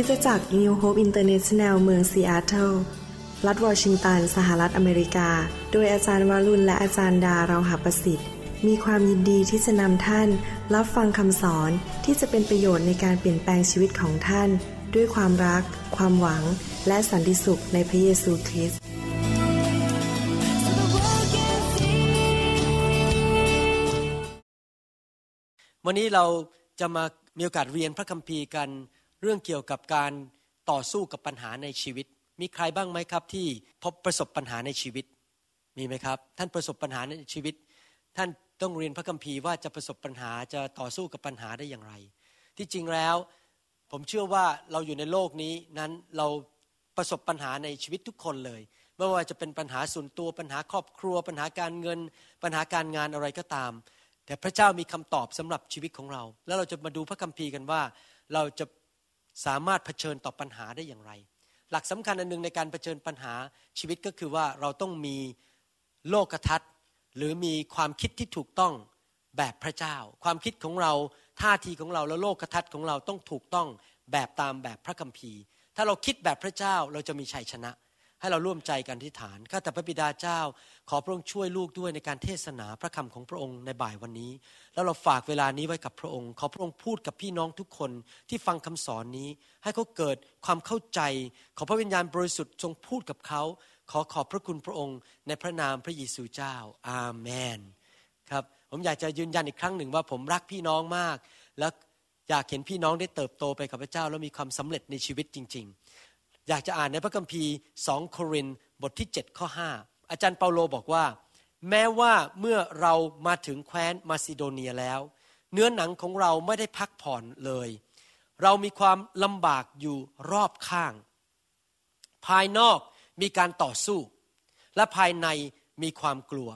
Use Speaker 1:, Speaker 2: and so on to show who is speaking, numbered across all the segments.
Speaker 1: คิดจัก New Hope International เมือง ซีแอตเทิลรัฐวอชิงตัน สหรัฐอเมริกา โดยอาจารย์วารุณและอาจารย์ดาเราหับประสิทธิ์ มีความยินดีที่จะนำท่าน รับฟังคำสอนที่จะเป็นประโยชน์ในการเปลี่ยนแปลงชีวิตของท่าน ด้วยความรัก ความหวัง และสันติสุขในพระเยซูคริสต์ วันนี้เราจะมามีโอกาสเรียนพระคัมภีร์กันเรื่องเกี่ยวกับการต่อสู้กับปัญหาในชีวิต มีใครบ้างไหมครับ ที่พบประสบปัญหาในชีวิตมีไหมครับ ท่านประสบปัญหาในชีวิต ท่านต้องเรียนพระคัมภีร์ว่าจะประสบปัญหาจะต่อสู้กับปัญหาได้อย่างไร ที่จริงแล้วผมเชื่อว่าเราอยู่ในโลกนี้นั้นเราประสบปัญหาในชีวิตทุกคนเลยไม่ว่าจะเป็นปัญหาส่วนตัวปัญหาครอบครัว ปัญหาการเงินปัญหาการงานอะไรก็ตาม แต่พระเจ้ามีคำตอบสำหรับชีวิตของเรา แล้วเราจะมาดูพระคัมภีร์กันว่าเราจะสามารถเผชิญต่อปัญหาได้อย่างไร หลักสำคัญอันหนึ่งในการเผชิญปัญหาชีวิตก็คือว่าเราต้องมีโลกทัศน์ หรือมีความคิดที่ถูกต้องแบบพระเจ้า ความคิดของเราท่าทีของเรา และโลกทัศน์ของเราต้องถูกต้อง แบบตามแบบพระคัมภีร์ ถ้าเราคิดแบบพระเจ้าเราจะมีชัยชนะให้เราร่วมใจกันที่ฐานข้าแต่พระบิดาเจ้า ขอพระองค์ช่วยลูกด้วยในการเทศนาพระคำของพระองค์ในบ่ายวันนี้ แล้วเราฝากเวลานี้ไว้กับพระองค์ ขอพระองค์พูดกับพี่น้องทุกคนที่ฟังคำสอนนี้ ให้เขาเกิดความเข้าใจ ขอพระวิญญาณบริสุทธิ์ทรงพูดกับเขาขอขอบพระคุณพระองค์ในพระนามพระเยซูเจ้า อาเมน ครับผมอยากจะยืนยันอีกครั้งหนึ่งว่าผมรักพี่น้องมาก และอยากเห็นพี่น้องได้เติบโตไปกับพระเจ้าแล้วมีความสำเร็จในชีวิตจริงอยากจะอ่านในพระคัมภีร์ 2 โครินบทที่ 7 ข้อ 5 อาจารย์เปาโลบอกว่า แม้ว่าเมื่อเรามาถึงแคว้นมาซิโดเนียแล้ว เนื้อหนังของเราไม่ได้พักผ่อนเลย เรามีความลำบากอยู่รอบข้าง ภายนอกมีการต่อสู้ และภายในมีความกลัว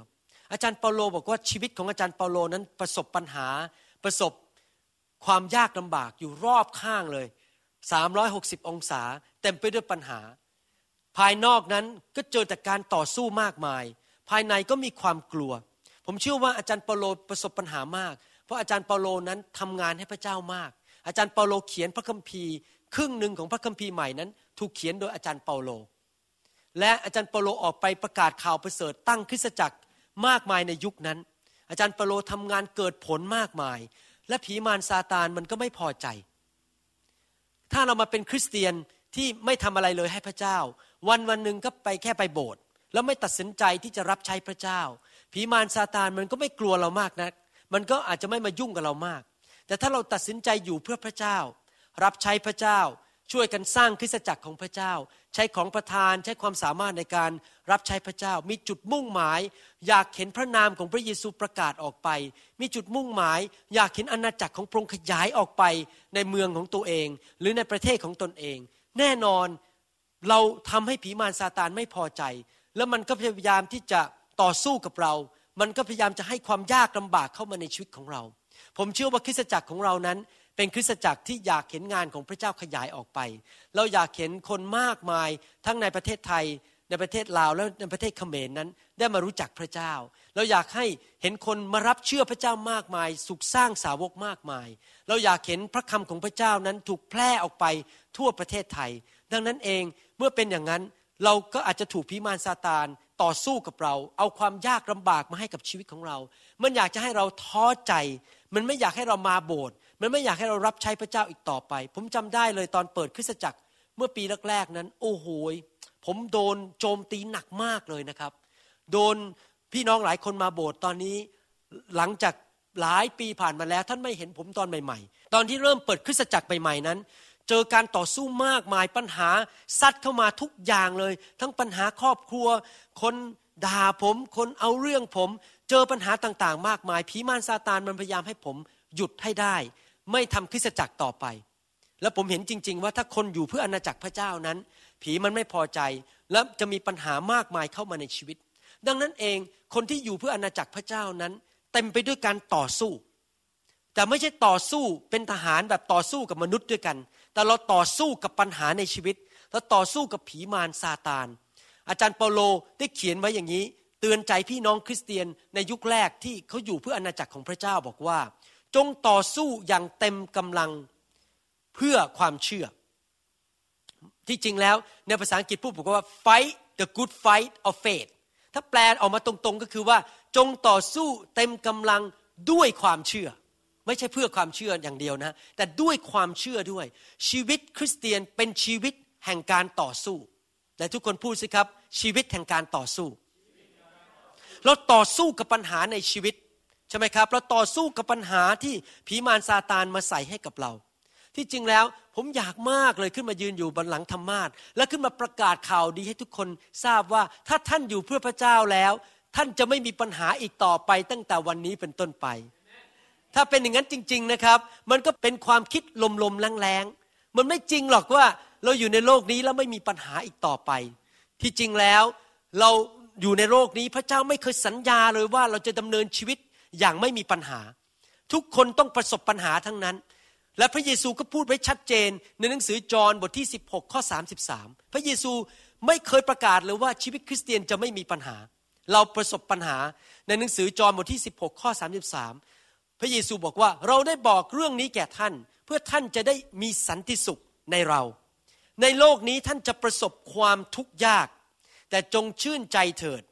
Speaker 1: อาจารย์เปาโลบอกว่าชีวิตของอาจารย์เปาโลนั้นประสบปัญหาประสบความยากลำบากอยู่รอบข้างเลย360 องศาเต็มไปด้วยปัญหา ภายนอกนั้นก็เจอแต่การต่อสู้มากมาย ภายในก็มีความกลัว ผมเชื่อว่าอาจารย์เปาโลประสบปัญหามากเพราะอาจารย์เปาโลนั้นทำงานให้พระเจ้ามาก อาจารย์เปาโลเขียนพระคัมภีร์ ครึ่งหนึ่งของพระคัมภีร์ใหม่นั้น ถูกเขียนโดยอาจารย์เปาโล และอาจารย์เปาโลออกไปประกาศข่าวประเสริฐตั้งคริสตจักรมากมายในยุคนั้น อาจารย์เปาโลทำงานเกิดผลมากมาย และผีมารซาตานมันก็ไม่พอใจถ้าเรามาเป็นคริสเตียนที่ไม่ทำอะไรเลยให้พระเจ้า วันวันหนึ่งก็ไปแค่ไปโบสถ์แล้วไม่ตัดสินใจที่จะรับใช้พระเจ้า ผีมารซาตานมันก็ไม่กลัวเรามากนะัก มันก็อาจจะไม่มายุ่งกับเรามาก แต่ถ้าเราตัดสินใจอยู่เพื่อพระเจ้า รับใช้พระเจ้าช่วยกันสร้างคริสตจักรของพระเจ้า ใช้ของประทานใช้ความสามารถในการรับใช้พระเจ้า มีจุดมุ่งหมาย อยากเห็นพระนามของพระเยซูประกาศออกไป มีจุดมุ่งหมาย อยากเห็นอาณาจักรของพระองค์ขยายออกไปในเมืองของตัวเอง หรือในประเทศของตนเอง แน่นอนเราทำให้ผีมารซาตานไม่พอใจ แล้วมันก็พยายามที่จะต่อสู้กับเรา มันก็พยายามจะให้ความยากลำบากเข้ามาในชีวิตของเรา ผมเชื่อว่าคริสตจักรของเรานั้นเป็นคริสตจักรที่อยากเห็นงานของพระเจ้าขยายออกไป เราอยากเห็นคนมากมายทั้งในประเทศไทยในประเทศลาวและในประเทศเขมรนั้นได้มารู้จักพระเจ้า เราอยากให้เห็นคนมารับเชื่อพระเจ้ามากมาย สุขสร้างสาวกมากมาย เราอยากเห็นพระคำของพระเจ้านั้นถูกแพร่ออกไปทั่วประเทศไทย ดังนั้นเองเมื่อเป็นอย่างนั้นเราก็อาจจะถูกพิมานซาตานต่อสู้กับเรา เอาความยากลำบากมาให้กับชีวิตของเรา มันอยากจะให้เราท้อใจ มันไม่อยากให้เรามาโบสถ์มันไม่อยากให้เรารับใช้พระเจ้าอีกต่อไป ผมจำได้เลยตอนเปิดคริสตจักรเมื่อปีแรกๆนั้น โอ้โหผมโดนโจมตีหนักมากเลยนะครับ โดนพี่น้องหลายคนมาโบสถ์ตอนนี้หลังจากหลายปีผ่านมาแล้ว ท่านไม่เห็นผมตอนใหม่ ๆ ตอนที่เริ่มเปิดคริสตจักรใหม่ๆนั้น เจอการต่อสู้มากมายปัญหา ซัดเข้ามาทุกอย่างเลย ทั้งปัญหาครอบครัว คนด่าผม คนเอาเรื่องผมเจอปัญหาต่าง ๆ มากมายผีมารซาตานมันพยายามให้ผมหยุดให้ได้ไม่ทำคริสตจักรต่อไป แล้วผมเห็นจริงๆ ว่าถ้าคนอยู่เพื่ออาณาจักรพระเจ้านั้น ผีมันไม่พอใจ และจะมีปัญหามากมายเข้ามาในชีวิต ดังนั้นเองคนที่อยู่เพื่ออาณาจักรพระเจ้านั้น เต็มไปด้วยการต่อสู้ แต่ไม่ใช่ต่อสู้เป็นทหารแบบต่อสู้กับมนุษย์ด้วยกัน แต่เราต่อสู้กับปัญหาในชีวิตเราต่อสู้กับผีมารซาตาน อาจารย์เปาโลได้เขียนไว้อย่างนี้ เตือนใจพี่น้องคริสเตียนในยุคแรกที่เขาอยู่เพื่ออาณาจักรของพระเจ้าบอกว่าจงต่อสู้อย่างเต็มกำลังเพื่อความเชื่อ ที่จริงแล้วในภาษาอังกฤษพูดบอกว่า fight the good fight of faith ถ้าแปลออกมาตรงๆก็คือว่า จงต่อสู้เต็มกำลังด้วยความเชื่อ ไม่ใช่เพื่อความเชื่ออย่างเดียวนะ แต่ด้วยความเชื่อด้วย ชีวิตคริสเตียนเป็นชีวิตแห่งการต่อสู้และทุกคนพูดสิครับชีวิตแห่งการต่อสู้เราต่อสู้กับปัญหาในชีวิตใช่ไหมครับเราต่อสู้กับปัญหาที่ผีมารซาตานมาใส่ให้กับเรา ที่จริงแล้วผมอยากมากเลยขึ้นมายืนอยู่บนหลังธรรมาสและขึ้นมาประกาศข่าวดีให้ทุกคนทราบว่าถ้าท่านอยู่เพื่อพระเจ้าแล้ว ท่านจะไม่มีปัญหาอีกต่อไป ตั้งแต่วันนี้เป็นต้นไป ถ้าเป็นอย่างนั้นจริง ๆนะครับ มันก็เป็นความคิดลมๆแรงๆมันไม่จริงหรอกว่าเราอยู่ในโลกนี้แล้วไม่มีปัญหาอีกต่อไป ที่จริงแล้วเราอยู่ในโลกนี้พระเจ้าไม่เคยสัญญาเลยว่าเราจะดำเนินชีวิตอย่างไม่มีปัญหา ทุกคนต้องประสบปัญหาทั้งนั้น และพระเยซูก็พูดไว้ชัดเจน ในหนังสือจอห์นบทที่ 16ข้อ33 พระเยซูไม่เคยประกาศเลยว่าชีวิตคริสเตียนจะไม่มีปัญหา เราประสบปัญหาในหนังสือจอห์นบทที่ 16ข้อ33 พระเยซูบอกว่าเราได้บอกเรื่องนี้แก่ท่าน เพื่อท่านจะได้มีสันติสุขในเรา ในโลกนี้ท่านจะประสบความทุกข์ยาก แต่จงชื่นใจเถิด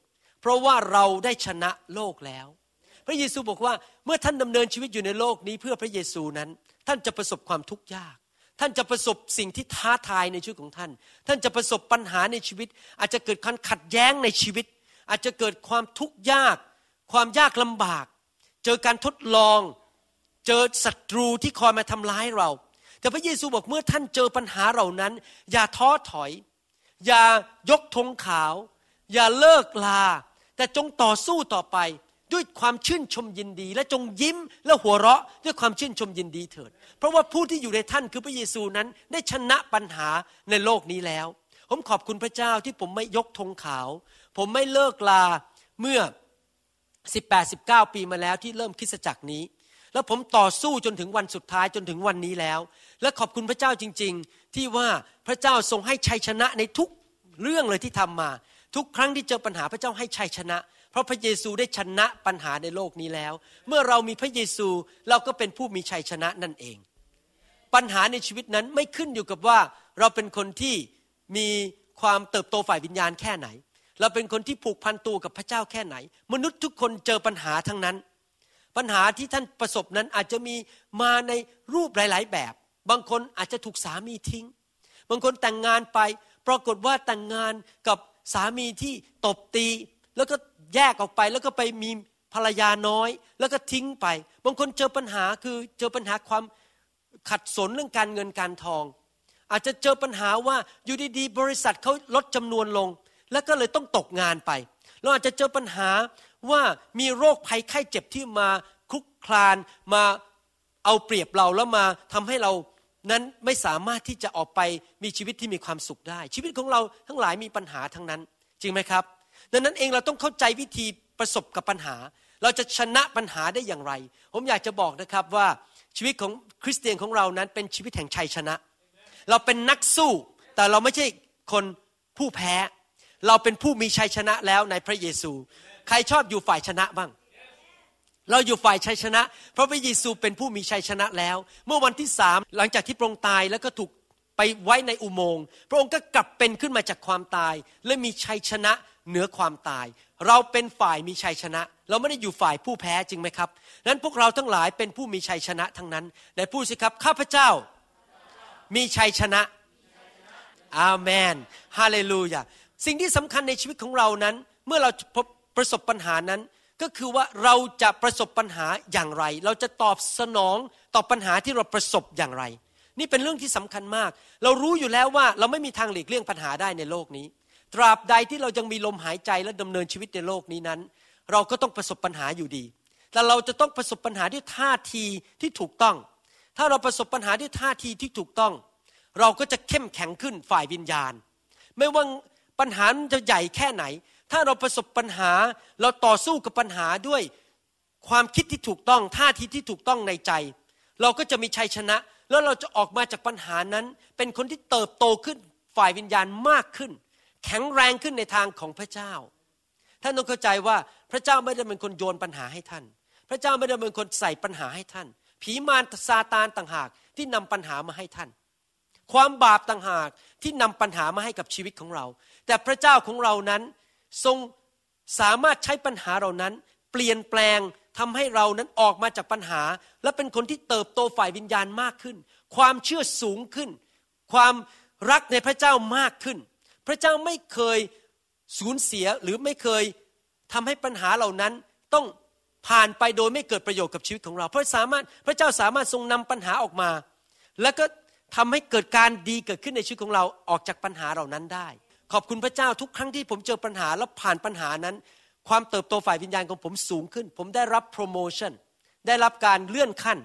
Speaker 1: เพราะว่าเราได้ชนะโลกแล้วพระเยซูบอกว่าเมื่อท่านดำเนินชีวิตอยู่ในโลกนี้เพื่อพระเยซูนั้นท่านจะประสบความทุกข์ยาก ท่านจะประสบสิ่งที่ท้าทายในชีวิตของท่าน ท่านจะประสบปัญหาในชีวิต อาจจะเกิดการขัดแย้งในชีวิต อาจจะเกิดความทุกข์ยาก ความยากลำบาก เจอการทดลอง เจอศัตรูที่คอยมาทำร้ายเรา แต่พระเยซูบอกเมื่อท่านเจอปัญหาเหล่านั้น อย่าท้อถอย อย่ายกธงขาว อย่าเลิกลาแต่จงต่อสู้ต่อไปด้วยความชื่นชมยินดี และจงยิ้มและหัวเราะด้วยความชื่นชมยินดีเถิด เพราะว่าผู้ที่อยู่ในท่านคือพระเยซูนั้นได้ชนะปัญหาในโลกนี้แล้ว ผมขอบคุณพระเจ้าที่ผมไม่ยกธงขาว ผมไม่เลิกลาเมื่อ 18-19ปีมาแล้ว ที่เริ่มคริสจักรนี้ แล้วผมต่อสู้จนถึงวันสุดท้ายจนถึงวันนี้แล้ว และขอบคุณพระเจ้าจริง ๆ ที่ว่าพระเจ้าทรงให้ชัยชนะในทุกเรื่องเลยที่ทำมา ทุกครั้งที่เจอปัญหาพระเจ้าให้ชัยชนะพราะพระเยซูได้ชนะปัญหาในโลกนี้แล้ว เมื่อเรามีพระเยซูเราก็เป็นผู้มีชัยชนะนั่นเอง ปัญหาในชีวิตนั้นไม่ขึ้นอยู่กับว่าเราเป็นคนที่มีความเติบโตฝ่ายวิญญาณแค่ไหน เราเป็นคนที่ผูกพันตัวกับพระเจ้าแค่ไหน มนุษย์ทุกคนเจอปัญหาทั้งนั้น ปัญหาที่ท่านประสบนั้นอาจจะมีมาในรูปหลาย ๆ แบบ บางคนอาจจะถูกสามีทิ้ง บางคนแต่งงานไปปรากฏว่าแต่งงานกับสามีที่ตบตีแล้วก็แยกออกไปแล้วก็ไปมีภรรยาน้อย แล้วก็ทิ้งไป บางคนเจอปัญหาคือเจอปัญหาความขัดสนเรื่องการเงินการทอง อาจจะเจอปัญหาว่าอยู่ดีๆบริษัทเขาลดจำนวนลงแล้วก็เลยต้องตกงานไปเราอาจจะเจอปัญหาว่ามีโรคภัยไข้เจ็บที่มาคุกคลานมาเอาเปรียบเราแล้วมาทำให้เรานั้นไม่สามารถที่จะออกไปมีชีวิตที่มีความสุขได้ ชีวิตของเราทั้งหลายมีปัญหาทั้งนั้น จริงไหมครับดังนั้นเองเราต้องเข้าใจวิธีประสบกับปัญหา เราจะชนะปัญหาได้อย่างไร ผมอยากจะบอกนะครับว่าชีวิตของคริสเตียนของเรานั้นเป็นชีวิตแห่งชัยชนะ เราเป็นนักสู้ แต่เราไม่ใช่คนผู้แพ้ เราเป็นผู้มีชัยชนะแล้วในพระเยซู ใครชอบอยู่ฝ่ายชนะบ้าง เราอยู่ฝ่ายชัยชนะ เพราะพระเยซูเป็นผู้มีชัยชนะแล้ว เมื่อวันที่สามหลังจากที่พระองค์ตายแล้วก็ถูกไปไว้ในอุโมงค์ พระองค์ก็กลับเป็นขึ้นมาจากความตายและมีชัยชนะเหนือความตาย เราเป็นฝ่ายมีชัยชนะ เราไม่ได้อยู่ฝ่ายผู้แพ้จริงไหมครับนั้นพวกเราทั้งหลายเป็นผู้มีชัยชนะทั้งนั้นแต่พูดสิครับข้าพเจ้า มีชัยชนะ อาเมนฮาเลลูยาสิ่งที่สำคัญในชีวิตของเรานั้น เมื่อเราพบประสบปัญหานั้น ก็คือว่าเราจะประสบปัญหาอย่างไร เราจะตอบสนองต่อปัญหาที่เราประสบอย่างไร นี่เป็นเรื่องที่สำคัญมาก เรารู้อยู่แล้วว่าเราไม่มีทางหลีกเลี่ยงปัญหาได้ในโลกนี้ตราบใดที่เรายังมีลมหายใจและดำเนินชีวิตในโลกนี้นั้น เราก็ต้องประสบปัญหาอยู่ดี แต่เราจะต้องประสบปัญหาด้วยท่าทีที่ถูกต้อง ถ้าเราประสบปัญหาด้วยท่าทีที่ถูกต้อง เราก็จะเข้มแข็งขึ้นฝ่ายวิญญาณ ไม่ว่าปัญหาจะใหญ่แค่ไหน ถ้าเราประสบปัญหาเราต่อสู้กับปัญหาด้วยความคิดที่ถูกต้อง ท่าทีที่ถูกต้องในใจ เราก็จะมีชัยชนะ แล้วเราจะออกมาจากปัญหานั้นเป็นคนที่เติบโตขึ้นฝ่ายวิญญาณมากขึ้นแข็งแรงขึ้นในทางของพระเจ้า ท่านต้องเข้าใจว่าพระเจ้าไม่ได้เป็นคนโยนปัญหาให้ท่าน พระเจ้าไม่ได้เป็นคนใส่ปัญหาให้ท่าน ผีมารซาตานต่างหากที่นำปัญหามาให้ท่าน ความบาปต่างหากที่นำปัญหามาให้กับชีวิตของเรา แต่พระเจ้าของเรานั้นทรงสามารถใช้ปัญหาเหล่านั้น เปลี่ยนแปลงทำให้เรานั้นออกมาจากปัญหา และเป็นคนที่เติบโตฝ่ายวิญญาณมากขึ้น ความเชื่อสูงขึ้น ความรักในพระเจ้ามากขึ้นพระเจ้าไม่เคยสูญเสียหรือไม่เคยทำให้ปัญหาเหล่านั้น ต้องผ่านไปโดยไม่เกิดประโยชน์กับชีวิตของเรา เพราะสามารถพระเจ้าสามารถทรงนำปัญหาออกมา แล้วก็ทำให้เกิดการดีเกิดขึ้นในชีวิตของเราออกจากปัญหาเหล่านั้นได้ ขอบคุณพระเจ้าทุกครั้งที่ผมเจอปัญหาแล้วผ่านปัญหานั้น ความเติบโตฝ่ายวิญญาณของผมสูงขึ้น ผมได้รับโปรโมชั่นได้รับการเลื่อนขั้น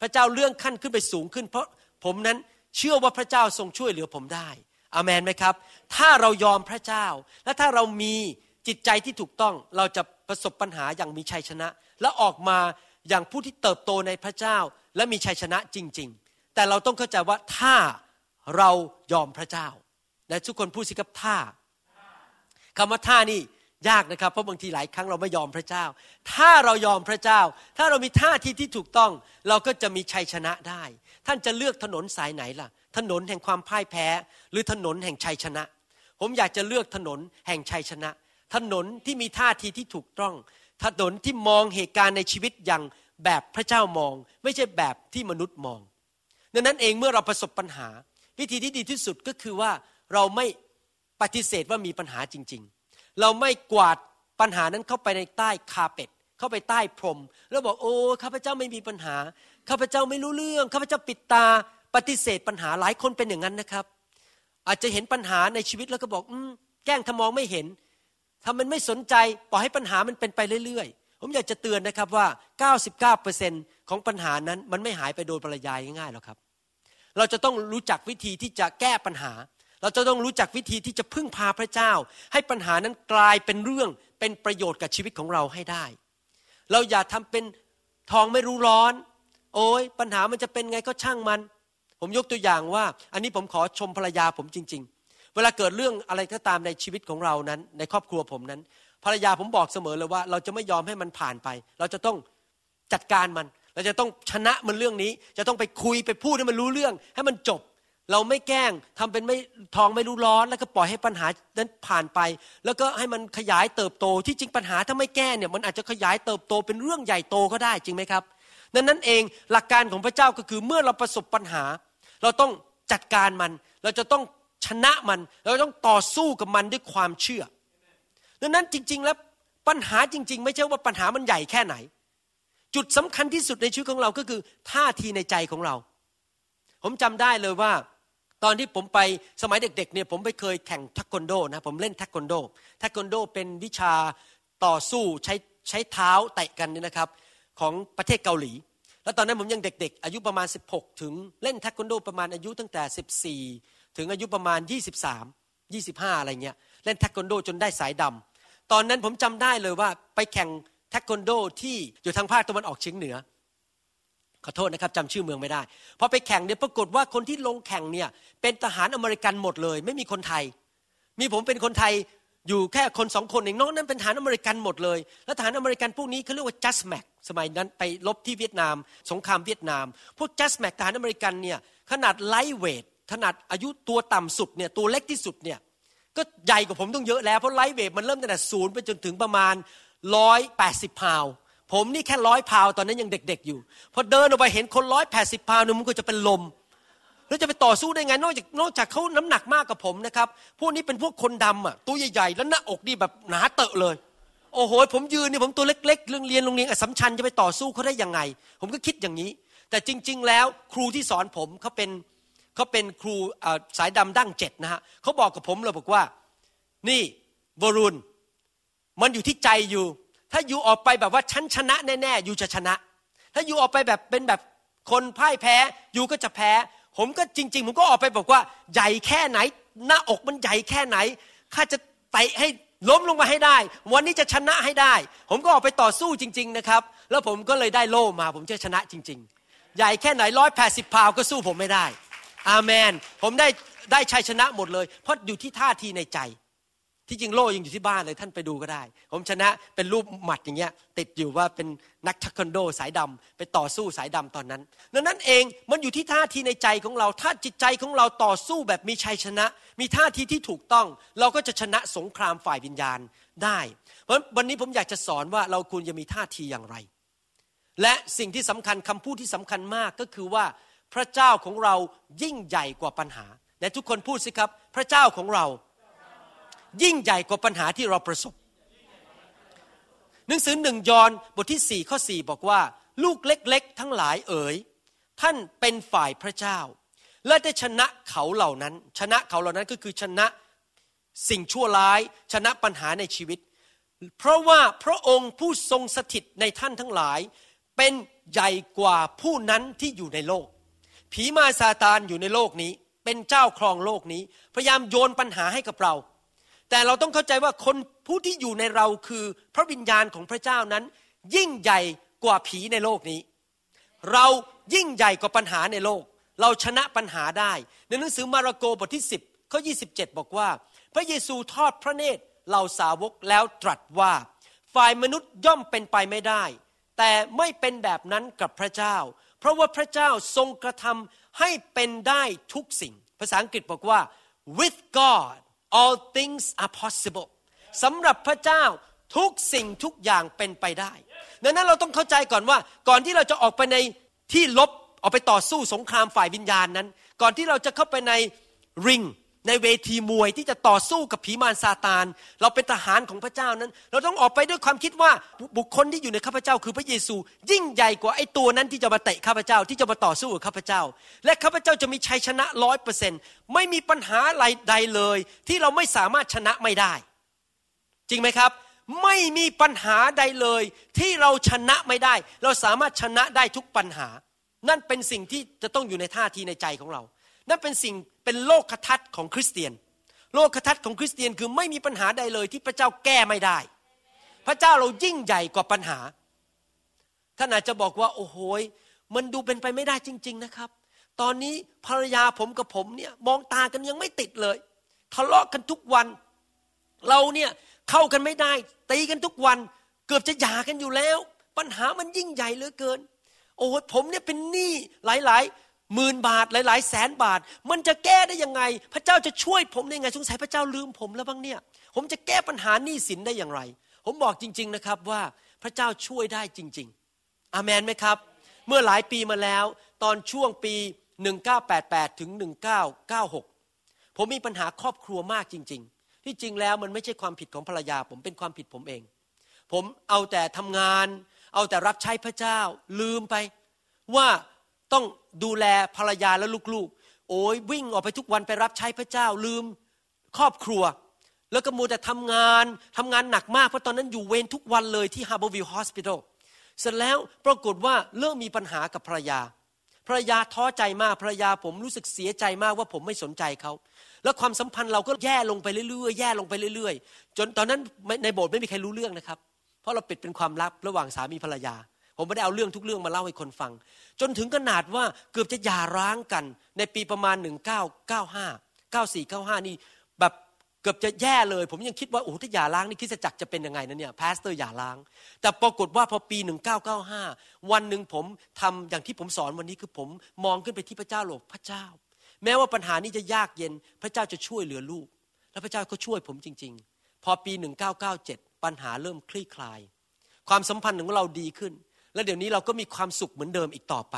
Speaker 1: พระเจ้าเลื่อนขั้นขึ้นไปสูงขึ้นเพราะผมนั้นเชื่อว่าพระเจ้าทรงช่วยเหลือผมได้อามนไหมครับ ถ้าเรายอมพระเจ้า และถ้าเรามีจิตใจที่ถูกต้องเราจะประสบปัญหาอย่างมีชัยชนะและออกมาอย่างผู้ที่เติบโตในพระเจ้า และมีชัยชนะจริงๆ แต่เราต้องเข้าใจว่าถ้าเรายอมพระเจ้าและทุกคนพูดสิครับท่าคำว่าท่านี่ยากนะครับเพราะบางทีหลายครั้งเราไม่ยอมพระเจ้า ถ้าเรายอมพระเจ้า ถ้าเรามีท่าทีที่ถูกต้อง เราก็จะมีชัยชนะได้ ท่านจะเลือกถนนสายไหนล่ะถนนแห่งความพ่ายแพ้ หรือถนนแห่งชัยชนะ ผมอยากจะเลือกถนนแห่งชัยชนะ ถนนที่มีท่าทีที่ถูกต้อง ถนนที่มองเหตุการณ์ในชีวิตอย่างแบบพระเจ้ามอง ไม่ใช่แบบที่มนุษย์มองดังนั้นเองเมื่อเราประสบปัญหาวิธีที่ดีที่สุดก็คือว่าเราไม่ปฏิเสธว่ามีปัญหาจริงเราไม่กวาดปัญหานั้นเข้าไปในใต้คาเป็ดเข้าไปใต้พรม แล้วบอกโอ้ข้าพเจ้าไม่มีปัญหาข้าพเจ้าไม่รู้เรื่องข้าพเจ้าปิดตา ปฏิเสธปัญหาหลายคนเป็นอย่างนั้นนะครับ อาจจะเห็นปัญหาในชีวิตแล้วก็บอกอืมแกล้งทำมองไม่เห็นทามันไม่สนใจปล่อยให้ปัญหามันเป็นไปเรื่อย ๆ ผมอยากจะเตือนนะครับว่า 99%ของปัญหานั้น มันไม่หายไปโดยปริยายง่ายๆหรอกครับ เราจะต้องรู้จักวิธีที่จะแก้ปัญหาเราจะต้องรู้จักวิธีที่จะพึ่งพาพระเจ้า ให้ปัญหานั้นกลายเป็นเรื่องเป็นประโยชน์กับชีวิตของเราให้ได้ เราอย่าทำเป็นทองไม่รู้ร้อน โอ้ยปัญหามันจะเป็นไงก็ช่างมัน ผมยกตัวอย่างว่า อันนี้ผมขอชมภรรยาผมจริง ๆ เวลาเกิดเรื่องอะไรก็ตามในชีวิตของเรานั้น ในครอบครัวผมนั้น ภรรยาผมบอกเสมอเลยว่า เราจะไม่ยอมให้มันผ่านไป เราจะต้องจัดการมัน เราจะต้องชนะมันเรื่องนี้ จะต้องไปคุยไปพูดให้มันรู้เรื่องให้มันจบเราไม่แกล้งทำเป็นไม่ทองไม่รู้ร้อน แล้วก็ปล่อยให้ปัญหานั้นผ่านไป แล้วก็ให้มันขยายเติบโต ที่จริงปัญหา ถ้าไม่แก้เนี่ยมันอาจจะขยายเติบโตเป็นเรื่องใหญ่โตก็ได้จริงไหมครับ นั้นนั้นเองหลักการของพระเจ้าก็คือเมื่อเราประสบปัญหา เราต้องจัดการมัน เราจะต้องชนะมัน เราต้องต่อสู้กับมันด้วยความเชื่อดังนั้นจริง ๆ แล้วปัญหาจริง ๆ ไม่ใช่ว่าปัญหามันใหญ่แค่ไหน จุดสำคัญที่สุดในชีวิตของเราก็คือ ท่าทีในใจของเรา ผมจำได้เลยว่าตอนที่ผมไปสมัยเด็กๆเนี่ยผมไปเคยแข่งทักคนโดนะผมเล่นทักคนโดทักคนโดเป็นวิชาต่อสู้ใช้ใช้เท้าเตะกันเนี่ยนะครับของประเทศเกาหลีแล้วตอนนั้นผมยังเด็กๆอายุประมาณ 16 ถึงเล่นทักคนโดประมาณอายุตั้งแต่ 14 ถึงอายุประมาณ23 25 อะไรเงี้ยเล่นทักคนโดจนได้สายดำ ตอนนั้นผมจำได้เลยว่าไปแข่งทักคนโด ที่อยู่ทางภาคตะวันออกเฉียงเหนือขอโทษนะครับจำชื่อเมืองไม่ได้พอไปแข่งเนี่ยปรากฏว่าคนที่ลงแข่งเนี่ยเป็นทหารอเมริกันหมดเลย ไม่มีคนไทย มีผมเป็นคนไทยอยู่แค่คนสองคนเองน้องนั้นเป็นทหารอเมริกันหมดเลย แล้วทหารอเมริกันพวกนี้เขาเรียกว่า just mac สมัยนั้นไปลบที่เวียดนาม สงครามเวียดนาม พวก just mac ทหารอเมริกันเนี่ยขนาดไลท์เวทขนาดอายุตัวต่ำสุดเนี่ยตัวเล็กที่สุดเนี่ยก็ใหญ่กว่าผมต้องเยอะแล้วเพราะไลท์เวทมันเริ่มตั้งแต่ศูนย์ไปจนถึงประมาณร้อยแปดสิบพาวผมนี่แค่ร้อยพาวตอนนั้นยังเด็ก ๆ อยู่ พอเดินออกไปเห็นคนร้อยแปดสิบพาวนี่มันก็จะเป็นลม แล้วจะไปต่อสู้ได้ไง นอกจากนอกจากเขาน้ำหนักมากกว่าผมนะครับพวกนี้เป็นพวกคนดำอ่ะตัวใหญ่ๆแล้วหน้าอกนี่แบบหนาเตอะเลยโอ้โหผมยืนนี่ผมตัวเล็ก ๆ เรื่องเรียนโรงเรียนอสมชัญจะไปต่อสู้เขาได้ยังไง ผมก็คิดอย่างนี้ แต่จริง ๆ แล้วครูที่สอนผมเขาเป็นเขาเป็นครูสายดำดั้งเจ็ดนะฮะเขาบอกกับผมเลยบอกว่า นี่วรุณมันอยู่ที่ใจอยู่ถ้าอยู่ออกไปแบบว่าฉันชนะแน่ๆอยู่จะชนะ ถ้าอยู่ออกไปแบบเป็นแบบคนพ่ายแพ้อยู่ก็จะแพ้ ผมก็จริง ๆ ผมก็ออกไปบอกว่าใหญ่แค่ไหนหน้าอกมันใหญ่แค่ไหนข้าจะไตให้ล้มลงมาให้ได้ วันนี้จะชนะให้ได้ ผมก็ออกไปต่อสู้จริง ๆนะครับ แล้วผมก็เลยได้โล่มาผมจะชนะจริงๆ ใหญ่แค่ไหนร้อยแปดสิบพาวก็สู้ผมไม่ได้ อาเมน ผมได้ได้ชัยชนะหมดเลยเพราะอยู่ที่ท่าทีในใจที่จริงโล่ยังอยู่ที่บ้านเลยท่านไปดูก็ได้ ผมชนะเป็นรูปหมัดอย่างเงี้ยติดอยู่ว่าเป็นนักทัคอันโดสายดำไปต่อสู้สายดำตอนนั้นดังนั้นเองมันอยู่ที่ท่าทีในใจของเราถ้าจิตใจของเราต่อสู้แบบมีชัยชนะ มีท่าทีที่ถูกต้อง เราก็จะชนะสงครามฝ่ายวิญญาณได้ เพราะวันนี้ผมอยากจะสอนว่าเราควรจะมีท่าทีอย่างไร และสิ่งที่สำคัญคำพูดที่สำคัญมากก็คือว่าพระเจ้าของเรายิ่งใหญ่กว่าปัญหาและทุกคนพูดสิครับพระเจ้าของเรายิ่งใหญ่กว่าปัญหาที่เราประสบ หนังสือหนึ่งยอห์นบทที่ 4 ข้อ4บอกว่า ลูกเล็ก ๆ ทั้งหลายเอ๋ยท่านเป็นฝ่ายพระเจ้า และได้ชนะเขาเหล่านั้น ชนะเขาเหล่านั้นก็คือชนะสิ่งชั่วร้ายชนะปัญหาในชีวิต เพราะว่าพระองค์ผู้ทรงสถิตในท่านทั้งหลาย เป็นใหญ่กว่าผู้นั้นที่อยู่ในโลก ผีมาซาตานอยู่ในโลกนี้ เป็นเจ้าครองโลกนี้ พยายามโยนปัญหาให้กับเราแต่เราต้องเข้าใจว่าคนผู้ที่อยู่ในเราคือ พระวิญญาณของพระเจ้านั้น ยิ่งใหญ่กว่าผีในโลกนี้ เรายิ่งใหญ่กว่าปัญหาในโลก เราชนะปัญหาได้ในหนังสือมาระโกบทที่ 10ข้อ27 บอกว่า พระเยซูทอดพระเนตรเหล่าสาวกแล้วตรัสว่า ฝ่ายมนุษย์ย่อมเป็นไปไม่ได้ แต่ไม่เป็นแบบนั้นกับพระเจ้า เพราะว่าพระเจ้าทรงกระทำให้เป็นได้ทุกสิ่ง ภาษาอังกฤษบอกว่า with God all things are possible สำหรับพระเจ้าทุกสิ่งทุกอย่างเป็นไปได้ ดังนั้นเราต้องเข้าใจก่อนว่า ก่อนที่เราจะออกไปในที่ลบออกไปต่อสู้สงครามฝ่ายวิญญาณนั้น ก่อนที่เราจะเข้าไปในริงในเวทีมวยที่จะต่อสู้กับผีมารซาตาน เราเป็นทหารของพระเจ้านั้น เราต้องออกไปด้วยความคิดว่าบุคคลที่อยู่ในข้าพเจ้าคือพระเยซู ยิ่งใหญ่กว่าไอ้ตัวนั้นที่จะมาเตะข้าพเจ้าที่จะมาต่อสู้กับข้าพเจ้า และข้าพเจ้าจะมีชัยชนะร้อยเปอร์เซ็นไม่มีปัญหาอะไรใดเลย ที่เราไม่สามารถชนะไม่ได้ จริงไหมครับ ไม่มีปัญหาใดเลย ที่เราชนะไม่ได้ เราสามารถชนะได้ทุกปัญหา นั่นเป็นสิ่งที่จะต้องอยู่ในท่าทีในใจของเรานั่นเป็นสิ่งเป็นโลกทัศน์ของคริสเตียน โลกทัศน์ของคริสเตียนคือไม่มีปัญหาใดเลยที่พระเจ้าแก้ไม่ได้ พระเจ้าเรายิ่งใหญ่กว่าปัญหาท่านอาจจะบอกว่าโอ้โหมันดูเป็นไปไม่ได้จริง ๆ นะครับ ตอนนี้ภรรยาผมกับผมเนี่ยมองตากันยังไม่ติดเลย ทะเลาะกันทุกวัน เราเนี่ยเข้ากันไม่ได้ตีกันทุกวันเกือบจะหย่ากันอยู่แล้ว ปัญหามันยิ่งใหญ่เหลือเกิน โอ้โหผมเนี่ยเป็นหนี้หลายหมื่นบาทหลายๆ แสนบาท มันจะแก้ได้ยังไง พระเจ้าจะช่วยผมได้ยังไงสงสัยพระเจ้าลืมผมแล้วบ้างเนี่ย ผมจะแก้ปัญหาหนี้สินได้อย่างไร ผมบอกจริงๆนะครับว่าพระเจ้าช่วยได้จริง ๆ อามันไหมครับเมื่อหลายปีมาแล้วตอนช่วงปี 1988ถึง1996ผมมีปัญหาครอบครัวมากจริงๆ ที่จริงแล้วมันไม่ใช่ความผิดของภรรยาผมเป็นความผิดผมเอง ผมเอาแต่ทำงาน เอาแต่รับใช้พระเจ้าลืมไปว่าต้องดูแลภรรยาและลูกๆ โอ้ยวิ่งออกไปทุกวันไปรับใช้พระเจ้าลืมครอบครัว แล้วก็มัวแต่ทำงานทำงานหนักมากเพราะตอนนั้นอยู่เวรทุกวันเลยที่ฮาร์บอร์วิลฮอสพิทอลเสร็จแล้วปรากฏว่าเริ่มมีปัญหากับภรรยาภรรยาท้อใจมากภรรยาผมรู้สึกเสียใจมากว่าผมไม่สนใจเขา แล้วความสัมพันธ์เราก็แย่ลงไปเรื่อยๆ แย่ลงไปเรื่อยๆ จนตอนนั้นในโบสถ์ไม่มีใครรู้เรื่องนะครับเพราะเราปิดเป็นความลับระหว่างสามีภรรยาผมไม่ได้เอาเรื่องทุกเรื่องมาเล่าให้คนฟัง จนถึงขนาดว่าเกือบจะหย่าร้างกันในปีประมาณ 1995 9495นี่แบบเกือบจะแย่เลย ผมยังคิดว่าโอ้ถ้าหย่าร้างนี่คิดจักรจะเป็นยังไงนะเนี่ยพาสเตอร์หย่าร้าง แต่ปรากฏว่าพอปี 1995 วันหนึ่งผมทำอย่างที่ผมสอนวันนี้คือผมมองขึ้นไปที่พระเจ้าหลงพระเจ้า แม้ว่าปัญหานี้จะยากเย็นพระเจ้าจะช่วยเหลือลูก แล้วพระเจ้าก็ช่วยผมจริง ๆ พอปี 1997 ปัญหาเริ่มคลี่คลาย ความสัมพันธ์ของเราดีขึ้นแล้วเดี๋ยวนี้เราก็มีความสุขเหมือนเดิมอีกต่อไป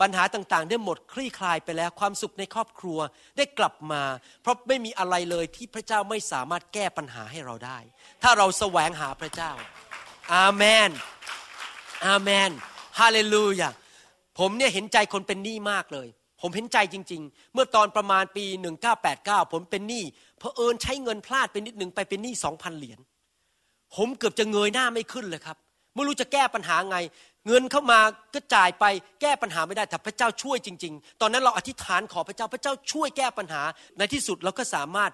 Speaker 1: ปัญหาต่างๆได้หมดคลี่คลายไปแล้วความสุขในครอบครัวได้กลับมา เพราะไม่มีอะไรเลยที่พระเจ้าไม่สามารถแก้ปัญหาให้เราได้ ถ้าเราแสวงหาพระเจ้าอาเมน อาเมนฮาเลลูยาผมเนี่ยเห็นใจคนเป็นหนี้มากเลย ผมเห็นใจจริงๆ เมื่อตอนประมาณปี 1989 ผมเป็นหนี้เพราะเอิญใช้เงินพลาดไปนิดหนึ่งไปเป็นหนี้2,000เหรียญผมเกือบจะเงยหน้าไม่ขึ้นเลยครับไม่รู้จะแก้ปัญหาไง เงินเข้ามาก็จ่ายไปแก้ปัญหาไม่ได้แต่พระเจ้าช่วยจริงๆ ตอนนั้นเราอธิษฐานขอพระเจ้าพระเจ้าช่วยแก้ปัญหา ในที่สุดเราก็สามารถ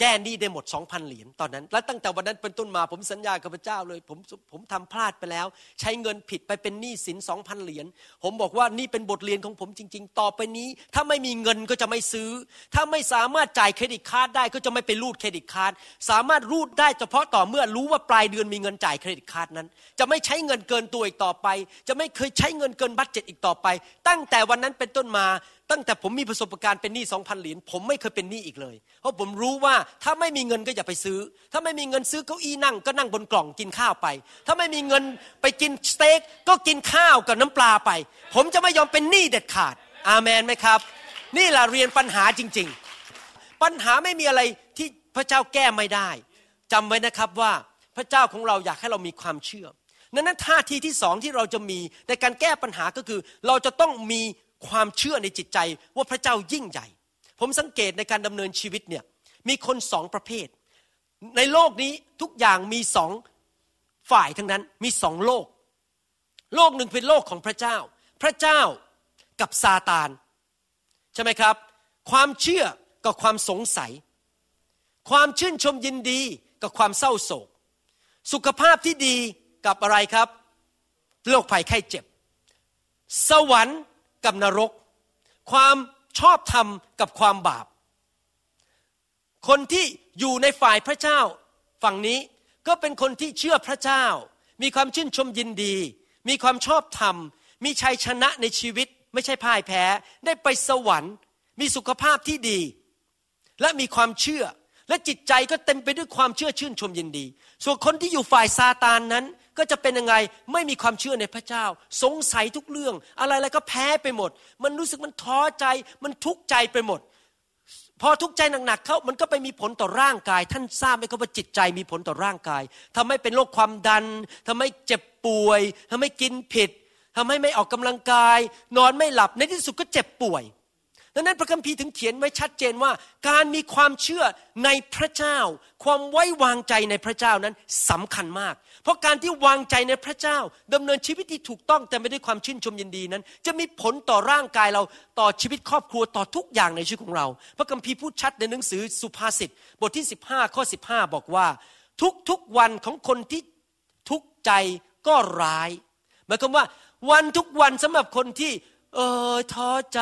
Speaker 1: แก้หนี้ได้หมด 2,000 เหรียญตอนนั้นและตั้งแต่วันนั้นเป็นต้นมา ผมสัญญากับพระเจ้าเลยผมผมทำพลาดไปแล้ว ใช้เงินผิดไปเป็นหนี้สิน2,000เหรียญผมบอกว่านี่เป็นบทเรียนของผมจริง ๆ ต่อไปนี้ ถ้าไม่มีเงินก็จะไม่ซื้อ ถ้าไม่สามารถจ่ายเครดิตคาร์ดได้ ก็จะไม่ไปรูดเครดิตคาร์ดสามารถรูดได้เฉพาะต่อเมื่อรู้ว่าปลายเดือนมีเงินจ่ายเครดิตคาร์ดนั้น จะไม่ใช้เงินเกินตัวอีกต่อไป จะไม่เคยใช้เงินเกินบัตเจ็ตอีกต่อไป ตั้งแต่วันนั้นเป็นต้นมาตั้งแต่ผมมีประสบการณ์เป็นหนี้สองพันเหรียญผมไม่เคยเป็นหนี้อีกเลย เพราะผมรู้ว่าถ้าไม่มีเงินก็อย่าไปซื้อ ถ้าไม่มีเงินซื้อเก้าอี้นั่งก็นั่งบนกล่องกินข้าวไป ถ้าไม่มีเงินไปกินสเต็กก็กินข้าวกับน้ำปลาไปผมจะไม่ยอมเป็นหนี้เด็ดขาดอาเมนไหมครับ นี่แหละเรียนปัญหาจริง ๆ ปัญหาไม่มีอะไรที่พระเจ้าแก้ไม่ได้ จำไว้นะครับว่าพระเจ้าของเราอยากให้เรามีความเชื่อดังนั้นท่าทีที่สองที่เราจะมีในการแก้ปัญหาก็คือ เราจะต้องมีความเชื่อในจิตใจว่าพระเจ้ายิ่งใหญ่ ผมสังเกตในการดำเนินชีวิตเนี่ยมีคนสองประเภท ในโลกนี้ทุกอย่างมีสองฝ่ายทั้งนั้นมีสองโลก โลกหนึ่งเป็นโลกของพระเจ้า พระเจ้ากับซาตานใช่ไหมครับ ความเชื่อกับความสงสัย ความชื่นชมยินดีกับความเศร้าโศก สุขภาพที่ดีกับอะไรครับโรคภัยไข้เจ็บ สวรรค์กับนรก ความชอบธรรมกับความบาป คนที่อยู่ในฝ่ายพระเจ้าฝั่งนี้ก็เป็นคนที่เชื่อพระเจ้า มีความชื่นชมยินดี มีความชอบธรรม มีชัยชนะในชีวิต ไม่ใช่พ่ายแพ้ ได้ไปสวรรค์ มีสุขภาพที่ดี และมีความเชื่อและจิตใจก็เต็มไปด้วยความเชื่อชื่นชมยินดี ส่วนคนที่อยู่ฝ่ายซาตานนั้นก็จะเป็นยังไงไม่มีความเชื่อในพระเจ้า สงสัยทุกเรื่อง อะไรอะไรก็แพ้ไปหมด มันรู้สึกมันท้อใจมันทุกข์ใจไปหมด พอทุกข์ใจหนักๆเขามันก็ไปมีผลต่อร่างกาย ท่านทราบไหมครับว่าจิตใจมีผลต่อร่างกาย ทำให้เป็นโรคความดัน ทำให้เจ็บป่วย ทำให้กินผิด ทำให้ไม่ออกกำลังกาย นอนไม่หลับในที่สุดก็เจ็บป่วยดังนั้นพระคัมภีร์ถึงเขียนไว้ชัดเจนว่า การมีความเชื่อในพระเจ้า ความไว้วางใจในพระเจ้านั้นสำคัญมาก เพราะการที่วางใจในพระเจ้า ดำเนินชีวิตที่ถูกต้องแต่ไม่ด้วยความชื่นชมยินดีนั้น จะมีผลต่อร่างกายเราต่อชีวิตครอบครัวต่อทุกอย่างในชีวิตของเราพระคัมภีร์พูดชัดในหนังสือสุภาษิตบทที่ 15ข้อ15 บอกว่า ทุกๆวันของคนที่ทุกใจก็ร้ายหมายความว่า วันทุกวันสำหรับคนที่ เออท้อใจ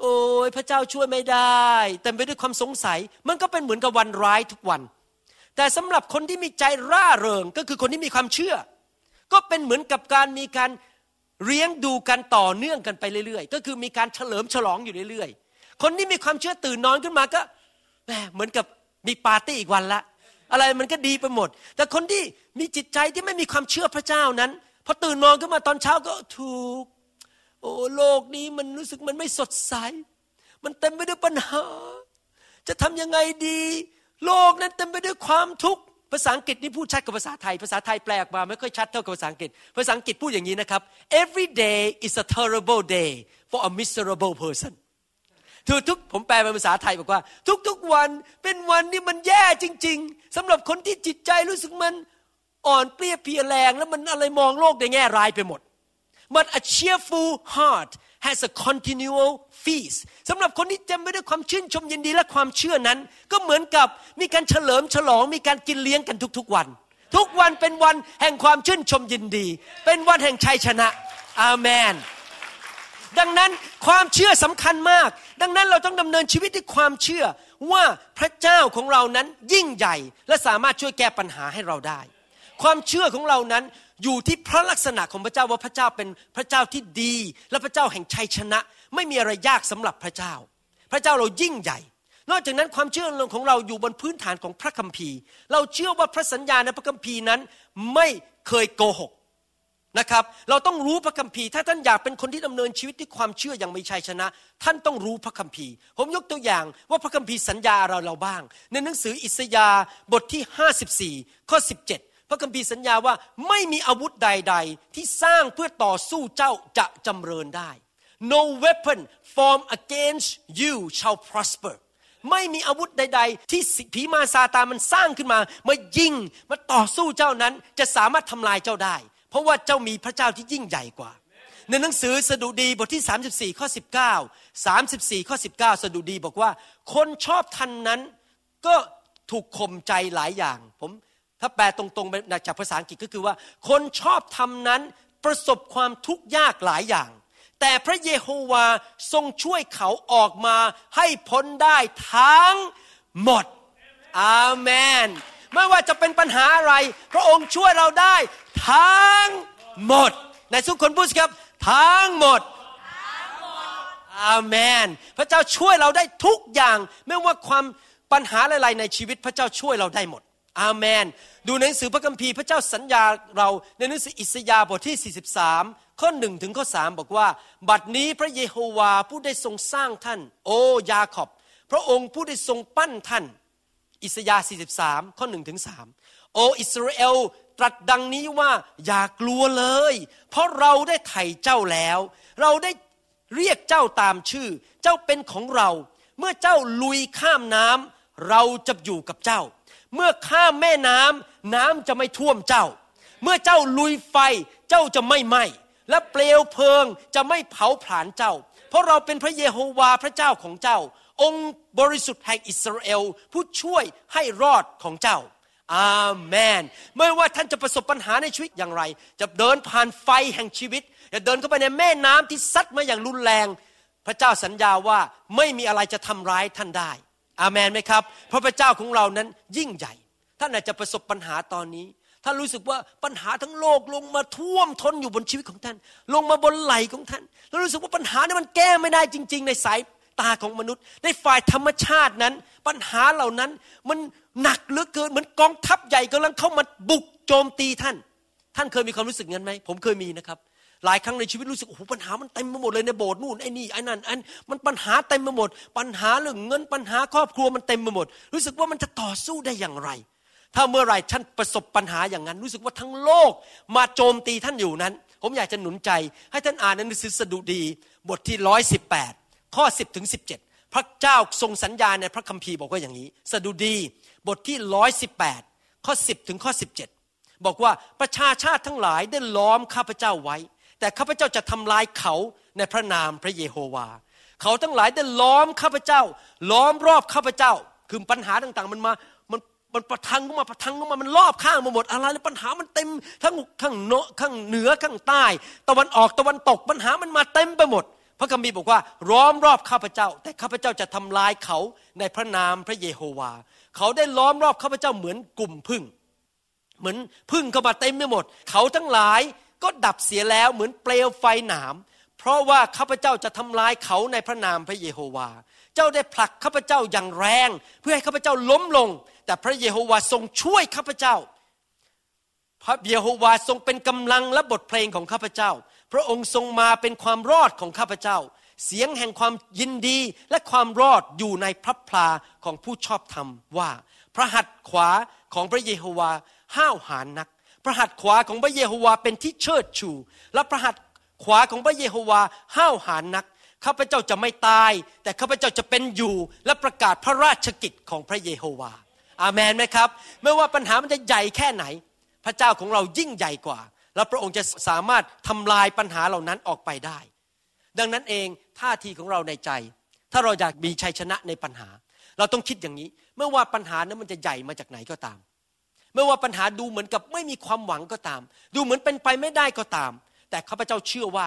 Speaker 1: โอ้ยพระเจ้าช่วยไม่ได้เต็มไปด้วยความสงสัย มันก็เป็นเหมือนกับวันร้ายทุกวัน แต่สำหรับคนที่มีใจร่าเริงก็คือคนที่มีความเชื่อ ก็เป็นเหมือนกับการมีการเลี้ยงดูกันต่อเนื่องกันไปเรื่อย ๆ ก็คือมีการเฉลิมฉลองอยู่เรื่อย ๆ คนที่มีความเชื่อตื่นนอนขึ้นมาก็แหมเหมือนกับมีปาร์ตี้อีกวันละ อะไรมันก็ดีไปหมด แต่คนที่มีจิตใจที่ไม่มีความเชื่อพระเจ้านั้น พอตื่นนอนขึ้นมาตอนเช้าก็ทุกโอ้โลกนี้มันรู้สึกมันไม่สดใส มันเต็มไปด้วยปัญหา จะทำยังไงดี โลกนั้นเต็มไปด้วยความทุกข์ภาษาอังกฤษนี่พูดชัดกว่าภาษาไทยภาษาไทยแปลออกมาไม่ค่อยชัดเท่ากับภาษาอังกฤษภาษาอังกฤษพูดอย่างนี้นะครับ every day is a terrible day for a miserable person ทุกทุกผมแปลเป็นภาษาไทยบอกว่าทุกทุกวันเป็นวันที่มันแย่จริง ๆ สำหรับคนที่จิตใจรู้สึกมัน อ่อนเปรี้ยเพียแรงแล้วมันอะไรมองโลกในแง่ร้ายไปหมด but a cheerful heart has a continual feast สำหรับคนที่เต็มไปด้วยความชื่นชมยินดี และความเชื่อนั้นก็เหมือนกับมีการเฉลิมฉลองมีการกินเลี้ยงกันทุกๆวัน ทุกวันเป็นวันแห่งความชื่นชมยินดี เป็นวันแห่งชัยชนะอาเมนดังนั้นความเชื่อสำคัญมาก ดังนั้นเราต้องดำเนินชีวิตด้วยความเชื่อว่าพระเจ้าของเรานั้นยิ่งใหญ่ และสามารถช่วยแก้ปัญหาให้เราได้ ความเชื่อของเรานั้นอยู่ที่พระลักษณะของพระเจ้าว่าพระเจ้าเป็นพระเจ้าที่ดี และพระเจ้าแห่งชัยชนะ ไม่มีอะไรยากสำหรับพระเจ้า พระเจ้าเรายิ่งใหญ่นอกจากนั้นความเชื่อของเราอยู่บนพื้นฐานของพระคัมภีร์ เราเชื่อว่าพระสัญญาในพระคัมภีร์นั้นไม่เคยโกหกนะครับเราต้องรู้พระคัมภีร์ถ้าท่านอยากเป็นคนที่ดำเนินชีวิตที่ความเชื่ออย่างมีชัยชนะ ท่านต้องรู้พระคัมภีร์ ผมยกตัวอย่างว่าพระคัมภีร์สัญญาเราเราบ้าง ในหนังสืออิสยาบทที่ 54ข้อ17พระคัมภีร์สัญญาว่าไม่มีอาวุธใดๆ ที่สร้างเพื่อต่อสู้เจ้าจะจำเริญได้ no weapon formed against you shall prosper ไม่มีอาวุธใดๆ ที่ผีมาซาตามันสร้างขึ้นมา มายิงมาต่อสู้เจ้านั้น จะสามารถทำลายเจ้าได้ เพราะว่าเจ้ามีพระเจ้าที่ยิ่งใหญ่กว่า ในหนังสือสดุดีบทที่ 34 ข้อ 19 34 ข้อ 19 สดุดีบอกว่า คนชอบทันนั้น ก็ถูกข่มใจหลายอย่างผมถ้าแปลตรงๆจากภาษาอังกฤษก็คือว่า คนชอบทำนั้นประสบความทุกข์ยากหลายอย่าง แต่พระเยโฮวาทรงช่วยเขาออกมาให้พ้นได้ทั้งหมด อาเมนไม่ว่าจะเป็นปัญหาอะไร พระองค์ช่วยเราได้ทั้งหมด ในสุขคนพูดครับทั้งหมด อาเมน พระเจ้าช่วยเราได้ทุกอย่าง ไม่ว่าความปัญหาอะไรในชีวิตพระเจ้าช่วยเราได้หมด อาเมนดูในหนังสือพระคัมภีร์พระเจ้าสัญญาเราในหนังสืออิสยาห์บทที่ 43 ข้อ1ถึงข้อ3บอกว่า บัดนี้พระเยโฮวาผู้ได้ทรงสร้างท่าน โอยาขอบพระองค์ผู้ได้ทรงปั้นท่าน อิสยาห์43ข้อ1ถึง3โออิสราเอลตรัสดังนี้ว่าอย่ากลัวเลย เพราะเราได้ไถ่เจ้าแล้ว เราได้เรียกเจ้าตามชื่อ เจ้าเป็นของเรา เมื่อเจ้าลุยข้ามน้ำเราจะอยู่กับเจ้าเมื่อข้ามแม่น้ำน้ำจะไม่ท่วมเจ้า เมื่อเจ้าลุยไฟเจ้าจะไม่ไหม้ และเปลวเพลิงจะไม่เผาผลาญเจ้า เพราะเราเป็นพระเยโฮวาพระเจ้าของเจ้า องค์บริสุทธิ์แห่งอิสราเอลผู้ช่วยให้รอดของเจ้า อาเมนไม่ว่าท่านจะประสบปัญหาในชีวิตอย่างไร จะเดินผ่านไฟแห่งชีวิตจะเดินเข้าไปในแม่น้ำที่ซัดมาอย่างรุนแรง พระเจ้าสัญญาว่าไม่มีอะไรจะทำร้ายท่านได้อามันไหมครับพระพเจ้าของเรานั้นยิ่งใหญ่ท่านอาจจะประสบปัญหาตอนนี้ท่านรู้สึกว่าปัญหาทั้งโลกลงมาท่วมท้นอยู่บนชีวิตของท่าน ลงมาบนไหลของท่านแล้วรู้สึกว่าปัญหานี้มันแก้ไม่ได้จริง ๆ ในสายตาของมนุษย์ ในฝ่ายธรรมชาตินั้น ปัญหาเหล่านั้นมันหนักเหลือเกินเหมือนกองทัพใหญ่กำลังเข้ามาบุกโจมตีท่าน ท่านเคยมีความรู้สึกงั้นไหมผมเคยมีนะครับหลายครั้งในชีวิตรู้สึกโอ้โหปัญหามันเต็มไปหมดเลยในโบสถ์นู่นไอ้นี่ไอ้นั่นอันมันปัญหาเต็มไปหมด ปัญหาเรื่องเงินปัญหาครอบครัวมันเต็มไปหมด รู้สึกว่ามันจะต่อสู้ได้อย่างไร ถ้าเมื่อไรท่านประสบปัญหาอย่างนั้นรู้สึกว่าทั้งโลก มาโจมตีท่านอยู่นั้น ผมอยากจะหนุนใจ ให้ท่านอ่านหนังสือสดุดีบทที่ร้อยสิบแปดข้อสิบถึงสิบเจ็ดพระเจ้าทรงสัญญาในพระคัมภีร์บอกว่าอย่างนี้สดุดีบทที่ร้อยสิบแปดข้อสิบถึงข้อสิบเจ็ดบอกว่าประชาชาติทั้งหลายได้ล้อมข้าพเจ้าไว้แต่ข้าพเจ้าจะทำลายเขาในพระนามพระเยโฮวา เขาทั้งหลายได้ล้อมข้าพเจ้า ล้อมรอบข้าพเจ้า คือปัญหาต่าง ๆ มันมา มันมันประทังเข้ามาประทังเข้ามา มันรอบข้างมาหมดอะไรแล้วปัญหามันเต็มทั้งข้างเนาะข้างเหนือข้างใต้ตะวันออกตะวันตกปัญหามันมาเต็มไปหมดพระคัมภีร์บอกว่าล้อมรอบข้าพเจ้า แต่ข้าพเจ้าจะทำลายเขาในพระนามพระเยโฮวา เขาได้ล้อมรอบข้าพเจ้าเหมือนกลุ่มพึ่งเหมือนพึ่งเข้ามาเต็มไปหมด เขาทั้งหลายก็ดับเสียแล้วเหมือนเปลวไฟหนาม เพราะว่าข้าพเจ้าจะทำลายเขาในพระนามพระเยโฮวา เจ้าได้ผลักข้าพเจ้าอย่างแรง เพื่อให้ข้าพเจ้าล้มลง แต่พระเยโฮวาทรงช่วยข้าพเจ้า พระเยโฮวาทรงเป็นกำลังและบทเพลงของข้าพเจ้า พระองค์ทรงมาเป็นความรอดของข้าพเจ้า เสียงแห่งความยินดีและความรอดอยู่ในพระพลาของผู้ชอบธรรมว่า พระหัตถ์ขวาของพระเยโฮวาห้าวหาญนักพระหัตถ์ขวาของพระเยโฮวาเป็นที่เชิดชู และพระหัตถ์ขวาของพระเยโฮวาห้าวหาญนักข้าพเจ้าจะไม่ตายแต่ข้าพเจ้าจะเป็นอยู่และประกาศพระราชกิจของพระเยโฮวา อาเมนไหมครับไม่ว่าปัญหามันจะใหญ่แค่ไหน พระเจ้าของเรายิ่งใหญ่กว่า และพระองค์จะสามารถทำลายปัญหาเหล่านั้นออกไปได้ ดังนั้นเองท่าทีของเราในใจ ถ้าเราอยากมีชัยชนะในปัญหา เราต้องคิดอย่างนี้เมื่อว่าปัญหานั้นมันจะใหญ่มาจากไหนก็ตามไม่ว่าปัญหาดูเหมือนกับไม่มีความหวังก็ตาม ดูเหมือนเป็นไปไม่ได้ก็ตาม แต่ข้าพเจ้าเชื่อว่า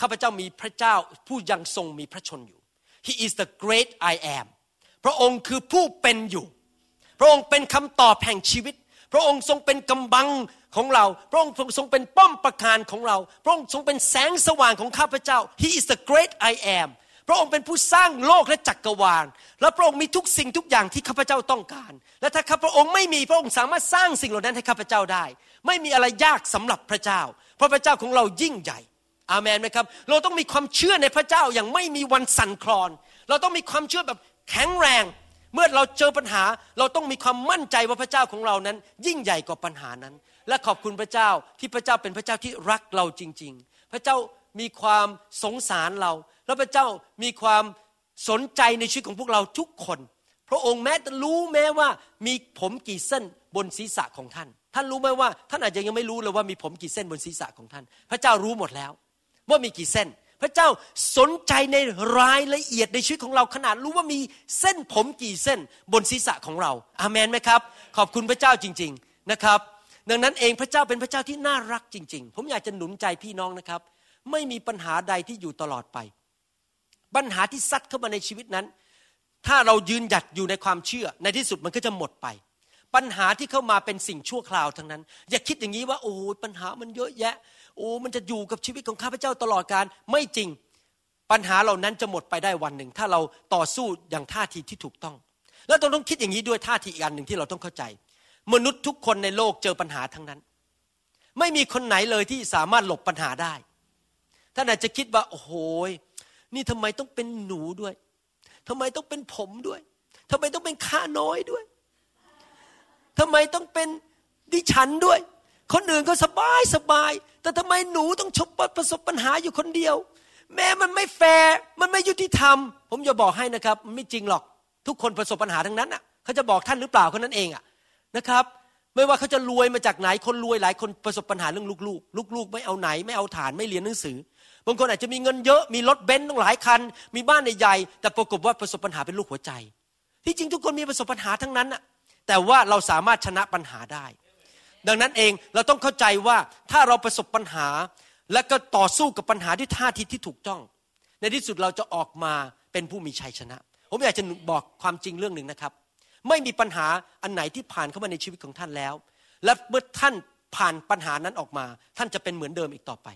Speaker 1: ข้าพเจ้ามีพระเจ้าผู้ยังทรงมีพระชนอยู่ He is the great I am พระองค์คือผู้เป็นอยู่พระองค์เป็นคำตอบแห่งชีวิต พระองค์ทรงเป็นกำบังของเราพระองค์ทรงเป็นป้อมประการของเรา พระองค์ทรงเป็นแสงสว่างของข้าพเจ้า He is the great I am พระองค์เป็นผู้สร้างโลกและจักกรวาล และพระองค์มีทุกสิ่งทุกอย่างที่ข้าพเจ้าต้องการ และถ้าข้าพระองค์ไม่มีพระองค์สามารถสร้างสิ่งเหล่านั้นให้ข้าพเจ้าได้ ไม่มีอะไรยากสำหรับพระเจ้า เพราะพระเจ้าของเรายิ่งใหญ่อามันไหมครับ เราต้องมีความเชื่อในพระเจ้าอย่างไม่มีวันสั่นคลอน เราต้องมีความเชื่อแบบแข็งแรง เมื่อเราเจอปัญหา เราต้องมีความมั่นใจว่าพระเจ้าของเรานั้นยิ่งใหญ่กว่าปัญหานั้น และขอบคุณพระเจ้าที่พระเจ้าเป็นพระเจ้าที่รักเราจริง ๆ พระเจ้ามีความสงสารเราแล้วพระเจ้ามีความสนใจในชีวิตของพวกเราทุกคน พระองค์แม้จะรู้แม้ว่ามีผมกี่เส้นบนศีรษะของท่าน ท่านรู้ไหมว่าท่านอาจจะยังไม่รู้เลยว่ามีผมกี่เส้นบนศีรษะของท่าน พระเจ้ารู้หมดแล้ว ว่ามีกี่เส้น พระเจ้าสนใจในรายละเอียดในชีวิตของเราขนาดรู้ว่ามีเส้นผมกี่เส้นบนศีรษะของเรา อามันไหมครับ ขอบคุณพระเจ้าจริงๆ นะครับ ดังนั้นเองพระเจ้าเป็นพระเจ้าที่น่ารักจริง ๆ ผมอยากจะหนุนใจพี่น้องนะครับ ไม่มีปัญหาใดที่อยู่ตลอดไปปัญหาที่ซัดเข้ามาในชีวิตนั้น ถ้าเรายืนหยัดอยู่ในความเชื่อ ในที่สุดมันก็จะหมดไป ปัญหาที่เข้ามาเป็นสิ่งชั่วคราวทั้งนั้น อย่าคิดอย่างนี้ว่าโอ้ปัญหามันเยอะแยะโอ้มันจะอยู่กับชีวิตของข้าพเจ้าตลอดการ ไม่จริง ปัญหาเหล่านั้นจะหมดไปได้วันหนึ่ง ถ้าเราต่อสู้อย่างท่าทีที่ถูกต้อง แล้วต้องต้องคิดอย่างนี้ด้วยท่าทีอีกอันหนึ่งที่เราต้องเข้าใจ มนุษย์ทุกคนในโลกเจอปัญหาทั้งนั้น ไม่มีคนไหนเลยที่สามารถหลบปัญหาได้ท่านอาจจะคิดว่า โอ้โหนี่ทำไมต้องเป็นหนูด้วยทำไมต้องเป็นผมด้วยทำไมต้องเป็นข้าน้อยด้วยทำไมต้องเป็นดิฉันด้วย คนอื่นก็สบายสบายแต่ทำไมหนูต้องชบประสบปัญหาอยู่คนเดียว แม้มันไม่แฟร์ มันไม่ยุติธรรม ผมจะบอกให้นะครับมันไม่จริงหรอก ทุกคนประสบปัญหาทั้งนั้นอ่ะเขาจะบอกท่านหรือเปล่าคนนั้นเองอ่ะนะครับ ไม่ว่าเขาจะรวยมาจากไหน คนรวยหลายคนประสบปัญหาเรื่องลูกๆ ลูกๆ ไม่เอาไหนไม่เอาฐานไม่เรียนหนังสือบางคนอาจจะมีเงินเยอะมีรถเบนซ์ต้องหลายคันมีบ้านใหญ่ๆแต่ปรากฏว่าประสบปัญหาเป็นลูกหัวใจที่จริงทุกคนมีประสบปัญหาทั้งนั้นแต่ว่าเราสามารถชนะปัญหาได้ ดังนั้นเองเราต้องเข้าใจว่าถ้าเราประสบปัญหาและก็ต่อสู้กับปัญหาด้วยท่าทีที่ถูกต้อง ในที่สุดเราจะออกมาเป็นผู้มีชัยชนะผมอยากจะบอกความจริงเรื่องหนึ่งนะครับ ไม่มีปัญหาอันไหนที่ผ่านเข้ามาในชีวิตของท่านแล้ว และเมื่อท่านผ่านปัญหานั้นออกมา ท่านจะเป็นเหมือนเดิมอีกต่อไป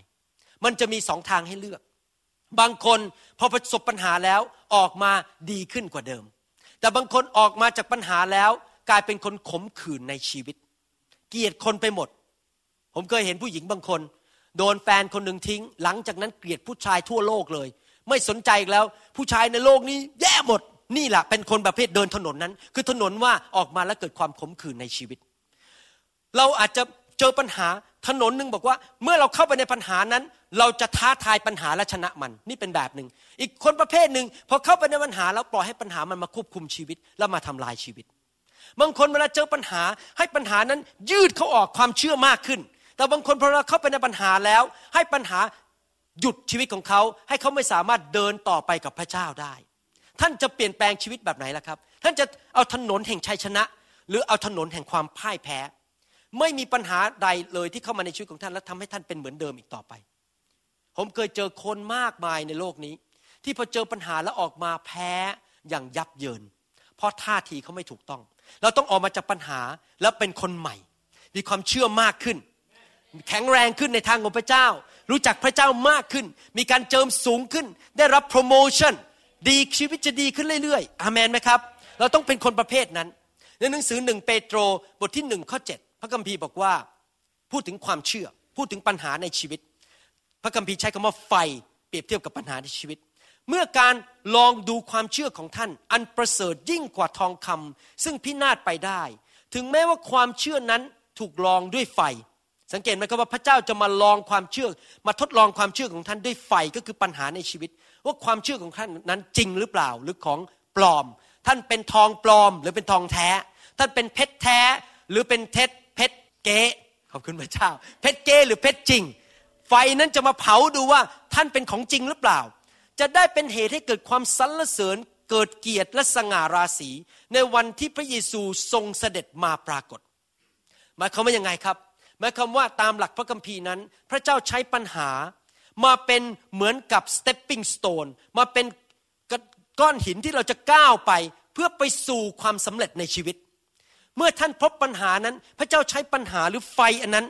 Speaker 1: มันจะมีสองทางให้เลือก บางคนพอประสบปัญหาแล้วออกมาดีขึ้นกว่าเดิม แต่บางคนออกมาจากปัญหาแล้วกลายเป็นคนขมขื่นในชีวิต เกลียดคนไปหมด ผมเคยเห็นผู้หญิงบางคน โดนแฟนคนหนึ่งทิ้ง หลังจากนั้นเกลียดผู้ชายทั่วโลกเลย ไม่สนใจอีกแล้วผู้ชายในโลกนี้แย่หมด นี่แหละเป็นคนประเภทเดินถนนนั้น คือถนนว่าออกมาแล้วเกิดความขมขื่นในชีวิต เราอาจจะเจอปัญหาถนนหนึ่งบอกว่า เมื่อเราเข้าไปในปัญหานั้นเราจะท้าทายปัญหาและชนะมันนี่เป็นแบบหนึ่งอีกคนประเภทหนึ่งพอเข้าไปในปัญหาแล้วปล่อยให้ปัญหามันมาควบคุมชีวิต แล้วมาทำลายชีวิต บางคนเวลาเจอปัญหาให้ปัญหานั้นยืดเขาออกความเชื่อมากขึ้น แต่บางคนพอเราเข้าไปในปัญหาแล้ว ให้ปัญหาหยุดชีวิตของเขาให้เขาไม่สามารถเดินต่อไปกับพระเจ้าได้ ท่านจะเปลี่ยนแปลงชีวิตแบบไหนล่ะครับ ท่านจะเอาถนนแห่งชัยชนะ หรือเอาถนนแห่งความพ่ายแพ้ ไม่มีปัญหาใดเลยที่เข้ามาในชีวิตของท่านและทำให้ท่านเป็นเหมือนเดิมอีกต่อไปผมเคยเจอคนมากมายในโลกนี้ ที่พอเจอปัญหาแล้วออกมาแพ้อย่างยับเยิน เพราะท่าทีเขาไม่ถูกต้อง เราต้องออกมาจากปัญหาแล้วเป็นคนใหม่ มีความเชื่อมากขึ้น แข็งแรงขึ้นในทางของพระเจ้า รู้จักพระเจ้ามากขึ้น มีการเจิมสูงขึ้น ได้รับโปรโมชั่นดีชีวิตจะดีขึ้นเรื่อยๆอามันไหมครับ เราต้องเป็นคนประเภทนั้นในหนังสือหนึ่งเปโตรบทที่หนึ่งข้อดพระคัมภีร์บอกว่า พูดถึงความเชื่อพูดถึงปัญหาในชีวิตพระคัมภีร์ใช้คำว่าไฟเปรียบเทียบกับปัญหาในชีวิต เมื่อการลองดูความเชื่อของท่าน อันประเสริฐยิ่งกว่าทองคำ ซึ่งพินาศไปได้ ถึงแม้ว่าความเชื่อนั้นถูกลองด้วยไฟ สังเกตไหมครับว่าพระเจ้าจะมาลองความเชื่อ มาทดลองความเชื่อของท่านด้วยไฟก็คือปัญหาในชีวิต ว่าความเชื่อของท่านนั้นจริงหรือเปล่า หรือของปลอม ท่านเป็นทองปลอมหรือเป็นทองแท้ ท่านเป็นเพชรแท้ หรือเป็นเท็จเพชรเก๊ขอบคุณพระเจ้า เพชรเก๊หรือเพชรจริงไฟนั้นจะมาเผาดูว่าท่านเป็นของจริงหรือเปล่า จะได้เป็นเหตุให้เกิดความสรรเสริญ เกิดเกียรติและสง่าราศีในวันที่พระเยซูทรงเสด็จมาปรากฏ หมายความว่ายังไงครับ หมายความว่าตามหลักพระคัมภีร์นั้น พระเจ้าใช้ปัญหา มาเป็นเหมือนกับ stepping stone มาเป็นก้อนหินที่เราจะก้าวไป เพื่อไปสู่ความสำเร็จในชีวิต เมื่อท่านพบปัญหานั้นพระเจ้าใช้ปัญหาหรือไฟอันนั้น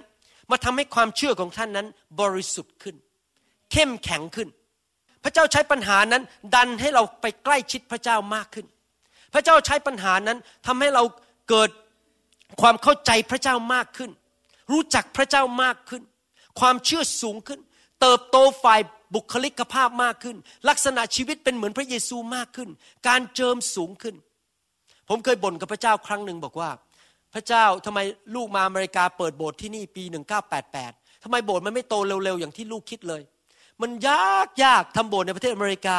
Speaker 1: มาทำให้ความเชื่อของท่านนั้นบริสุทธิ์ขึ้น เข้มแข็งขึ้น พระเจ้าใช้ปัญหานั้นดันให้เราไปใกล้ชิดพระเจ้ามากขึ้น พระเจ้าใช้ปัญหานั้นทำให้เราเกิดความเข้าใจพระเจ้ามากขึ้น รู้จักพระเจ้ามากขึ้น ความเชื่อสูงขึ้น เติบโตฝ่ายบุคลิกภาพมากขึ้น ลักษณะชีวิตเป็นเหมือนพระเยซูมากขึ้น การเจิมสูงขึ้น ผมเคยบ่นกับพระเจ้าครั้งหนึ่งบอกว่าพระเจ้าทำไมลูกมาอเมริกาเปิดโบสถ์ที่นี่ปี 1988 ทำไมโบสถ์มันไม่โตเร็วๆอย่างที่ลูกคิดเลย มันยากยากทำโบสถ์ในประเทศอเมริกา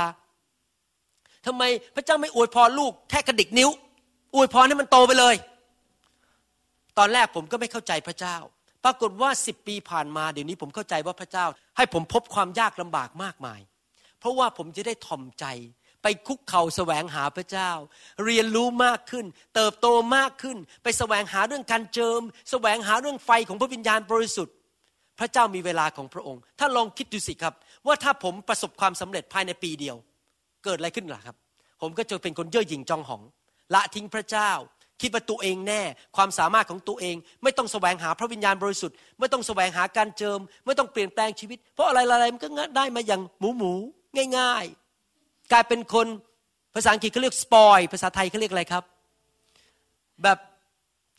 Speaker 1: ทำไมพระเจ้าไม่อวยพรลูกแค่กระดิกนิ้ว อวยพรให้มันโตไปเลย ตอนแรกผมก็ไม่เข้าใจพระเจ้า ปรากฏว่าสิบปีผ่านมาเดี๋ยวนี้ผมเข้าใจว่าพระเจ้า ให้ผมพบความยากลำบากมากมาย เพราะว่าผมจะได้ถ่อมใจไปคุกเข่าแสวงหาพระเจ้า เรียนรู้มากขึ้น เติบโตมากขึ้น ไปแสวงหาเรื่องการเจิม แสวงหาเรื่องไฟของพระวิญญาณบริสุทธิ์ พระเจ้ามีเวลาของพระองค์ ถ้าลองคิดดูสิครับ ว่าถ้าผมประสบความสำเร็จภายในปีเดียว เกิดอะไรขึ้นล่ะครับ ผมก็จะเป็นคนเย่อหยิ่งจองหอง ละทิ้งพระเจ้า คิดว่าตัวเองแน่ ความสามารถของตัวเอง ไม่ต้องแสวงหาพระวิญญาณบริสุทธิ์ไม่ต้องแสวงหาการเจิมไม่ต้องเปลี่ยนแปลงชีวิต เพราะอะไรอะไรมันก็ได้มาอย่างหมูหมูง่าย ๆกลายเป็นคนภาษาอังกฤษเขาเรียกสปอยภาษาไทยเขาเรียกอะไรครับ แบบ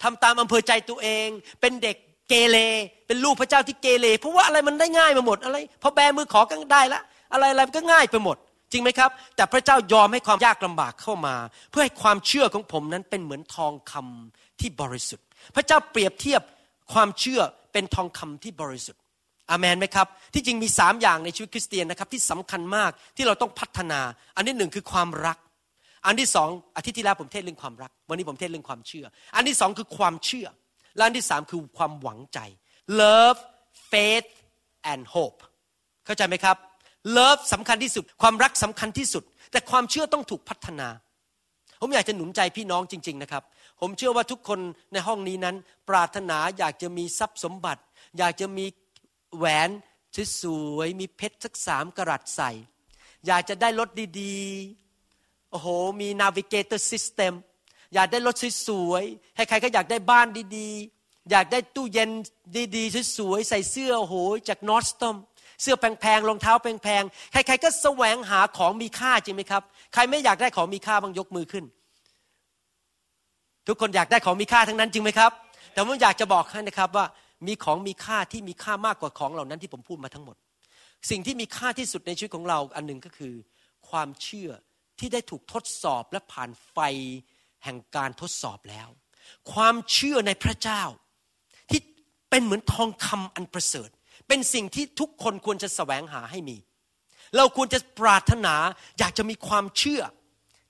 Speaker 1: ทำตามอำเภอใจตัวเอง เป็นเด็กเกเรเป็นลูกพระเจ้าที่เกเรเพราะว่าอะไรมันได้ง่ายมาหมดอะไรพอแบมือขอก็ได้ละอะไรอะไรก็ง่ายไปหมด จริงไหมครับ แต่พระเจ้ายอมให้ความยากลำบากเข้ามา เพื่อให้ความเชื่อของผมนั้นเป็นเหมือนทองคำที่บริสุทธิ์ พระเจ้าเปรียบเทียบความเชื่อเป็นทองคำที่บริสุทธิ์อามนไหมครับที่จริงมีสามอย่างในชีวิตคริสเตียนนะครับที่สำคัญมากที่เราต้องพัฒนาอันที่หนึ่งคือความรัก อันที่สองอาทิตย์ที่แล้วผมเทศเรื่องความรัก วันนี้ผมเทศเรื่องความเชื่อ อันที่สองคือความเชื่อและอันที่สามคือความหวังใจ love faith and hope เข้าใจไหมครับ love สำคัญที่สุด ความรักสำคัญที่สุด แต่ความเชื่อต้องถูกพัฒนา ผมอยากจะหนุนใจพี่น้องจริง ๆนะครับ ผมเชื่อว่าทุกคนในห้องนี้นั้นปรารถนาอยากจะมีทรัพย์สมบัติ อยากจะมีแหวนสวยๆมีเพชรสักสามกรัตใส่ อยากจะได้รถดีๆโอ้โหมีนาวิเกเตอร์ซิสเต็มอยากได้รถสวยๆใครๆก็อยากได้บ้านดีๆ อยากได้ตู้เย็นดีๆสวยๆใส่เสื้อโอ้โหจากนอสตอมเสื้อแพงๆรองเท้าแพงๆใครๆก็แสวงหาของมีค่าจริงไหมครับ ใครไม่อยากได้ของมีค่าบางยกมือขึ้น ทุกคนอยากได้ของมีค่าทั้งนั้นจริงไหมครับ แต่ผมอยากจะบอกให้นะครับว่ามีของมีค่าที่มีค่ามากกว่าของเหล่านั้นที่ผมพูดมาทั้งหมด สิ่งที่มีค่าที่สุดในชีวิตของเราอันหนึ่งก็คือ ความเชื่อที่ได้ถูกทดสอบและผ่านไฟแห่งการทดสอบแล้ว ความเชื่อในพระเจ้า ที่เป็นเหมือนทองคำอันประเสริฐ เป็นสิ่งที่ทุกคนควรจะสแสวงหาให้มี เราควรจะปรารถนา อยากจะมีความเชื่อ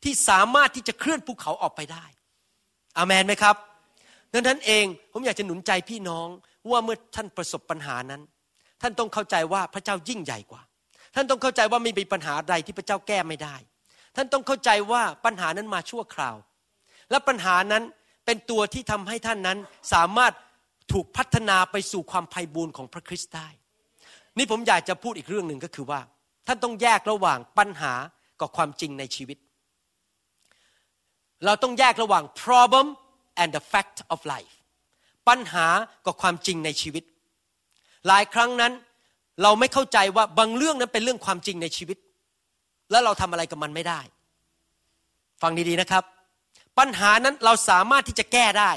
Speaker 1: ที่สามารถที่จะเคลื่อนภูเขาออกไปได้ อามนไหมครับดังนั้นเองผมอยากจะหนุนใจพี่น้องว่าเมื่อท่านประสบปัญหานั้น ท่านต้องเข้าใจว่าพระเจ้ายิ่งใหญ่กว่า ท่านต้องเข้าใจว่าไม่มีปัญหาใดที่พระเจ้าแก้ไม่ได้ ท่านต้องเข้าใจว่าปัญหานั้นมาชั่วคราว และปัญหานั้นเป็นตัวที่ทำให้ท่านนั้นสามารถถูกพัฒนาไปสู่ความไพ่บูรณ์ของพระคริสต์ได้นี่ผมอยากจะพูดอีกเรื่องหนึ่งก็คือว่า ท่านต้องแยกระหว่างปัญหากับความจริงในชีวิต เราต้องแยกระหว่าง problem and the fact of life ปัญหากับความจริงในชีวิต หลายครั้งนั้นเราไม่เข้าใจว่าบางเรื่องนั้นเป็นเรื่องความจริงในชีวิต แล้วเราทำอะไรกับมันไม่ได้ ฟังดีๆนะครับ ปัญหานั้นเราสามารถที่จะแก้ได้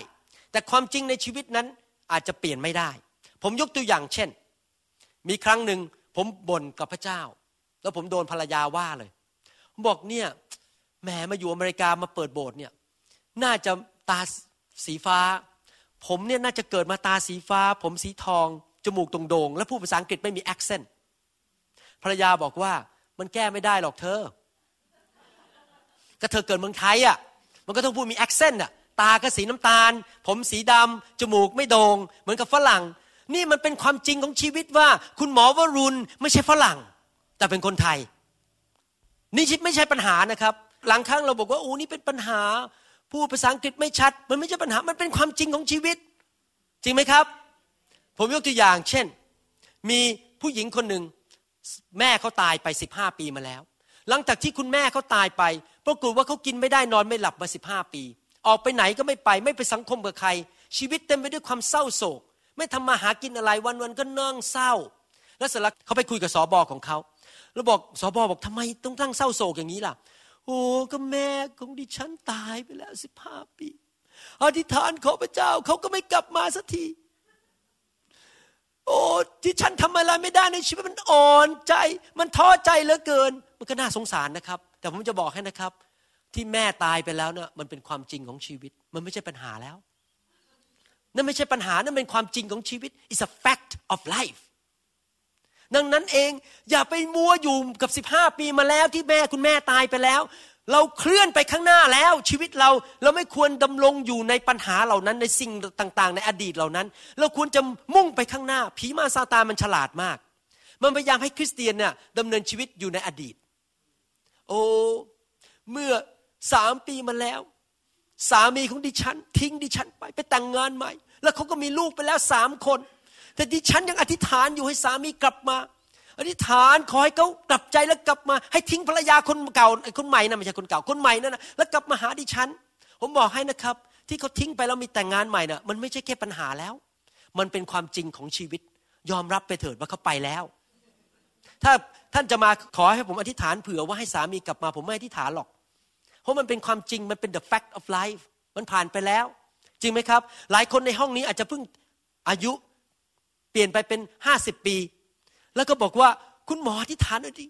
Speaker 1: แต่ความจริงในชีวิตนั้นอาจจะเปลี่ยนไม่ได้ ผมยกตัวอย่างเช่น มีครั้งหนึ่งผมบ่นกับพระเจ้า แล้วผมโดนภรรยาว่าเลยบอกเนี่ยแหมมาอยู่อเมริกามาเปิดโบสถ์เนี่ย น่าจะตาสีฟ้าผมเนี่ยน่าจะเกิดมาตาสีฟ้า ผมสีทอง จมูกตรงโดง่งและพูดภาษาอังกฤษไม่มีแอคเซนต์ภรรยาบอกว่ามันแก้ไม่ได้หรอกเธอ ก็เธอเกิดเมืองไทยอ่ะ มันก็ต้องพูดมีแอคเซนต์อ่ะตาก็สีน้ำตาล ผมสีดำจมูกไม่โดง่งเหมือนกับฝรั่ง นี่มันเป็นความจริงของชีวิตว่า คุณหมอวรุณไม่ใช่ฝรั่ง แต่เป็นคนไทย นี่ชิดไม่ใช่ปัญหานะครับ หลังข้างเราบอกว่าอ้นี่เป็นปัญหาพูดภาษาอังกฤษไม่ชัดมันไม่ใช่ปัญหา มันเป็นความจริงของชีวิต จริงไหมครับ ผมยกตัวอย่างเช่น มีผู้หญิงคนหนึ่งแม่เขาตายไป 15 ปีมาแล้ว หลังจากที่คุณแม่เขาตายไปปรากฏว่าเขากินไม่ได้นอนไม่หลับมา 15 ปี ออกไปไหนก็ไม่ไปไม่ไปสังคมกับใคร ชีวิตเต็มไปด้วยความเศร้าโศกไม่ทำมาหากินอะไร วันวันก็นั่งเศร้าแล้วสลักเขาไปคุยกับสอบอของเขาแล้วบอกสอบอบอกทำไมต้องตั้งเศร้าโศกอย่างนี้ล่ะโอ้ก็แม่ของดิฉันตายไปแล้วสิบห้าปีอธิษฐานขอพระเจ้าเขาก็ไม่กลับมาสักทีโอ้ที่ฉันทำอะไรไม่ได้ในชีวิตมันอ่อนใจ มันท้อใจเหลือเกินมันก็น่าสงสารนะครับ แต่ผมจะบอกให้นะครับ ที่แม่ตายไปแล้วเนะี่ยมันเป็นความจริงของชีวิต มันไม่ใช่ปัญหาแล้วนั่นไม่ใช่ปัญหานั่นเป็นความจริงของชีวิต is a fact of life ดังนั้นเองอย่าไปมัวอยู่กับ 15 ปีมาแล้วที่แม่คุณแม่ตายไปแล้ว เราเคลื่อนไปข้างหน้าแล้ว ชีวิตเราเราไม่ควรดำรงอยู่ในปัญหาเหล่านั้น ในสิ่งต่าง ๆ ในอดีตเหล่านั้น เราควรจะมุ่งไปข้างหน้าผีมาซาตานมันฉลาดมาก มันพยายามให้คริสเตียนเนี่ยดำเนินชีวิตอยู่ในอดีต โอ้เมื่อสามปีมาแล้ว สามีของดิฉันทิ้งดิฉันไปไปแต่งงานใหม่แล้วเขาก็มีลูกไปแล้วสามคนแต่ดิฉันยังอธิษฐานอยู่ให้สามีกลับมา อธิษฐานขอให้เขากลับใจแล้วกลับมาให้ทิ้งภรรยาคนเก่าคนใหม่นะไม่ ใช่คนเก่าคนใหม่นั่นนะแล้วกลับมาหาดิฉัน ผมบอกให้นะครับ ที่เขาทิ้งไปแล้ว มีแต่งงานใหม่นะ่ะ มันไม่ใช่แค่ปัญหาแล้ว มันเป็นความจริงของชีวิต ยอมรับไปเถิดว่าเขาไปแล้ว ถ้าท่านจะมาขอให้ผมอธิษฐานเผื่อว่าให้สามีกลับมา ผมไม่อธิษฐานหรอก เพราะมันเป็นความจริงมันเป็น the fact of life มันผ่านไปแล้ว จริงไหมครับ หลายคนในห้องนี้อาจจะเพิ่งอายุเปลี่ยนไปเป็นห้าสิบปี แล้วก็บอกว่าคุณหมอที่ฐานดิ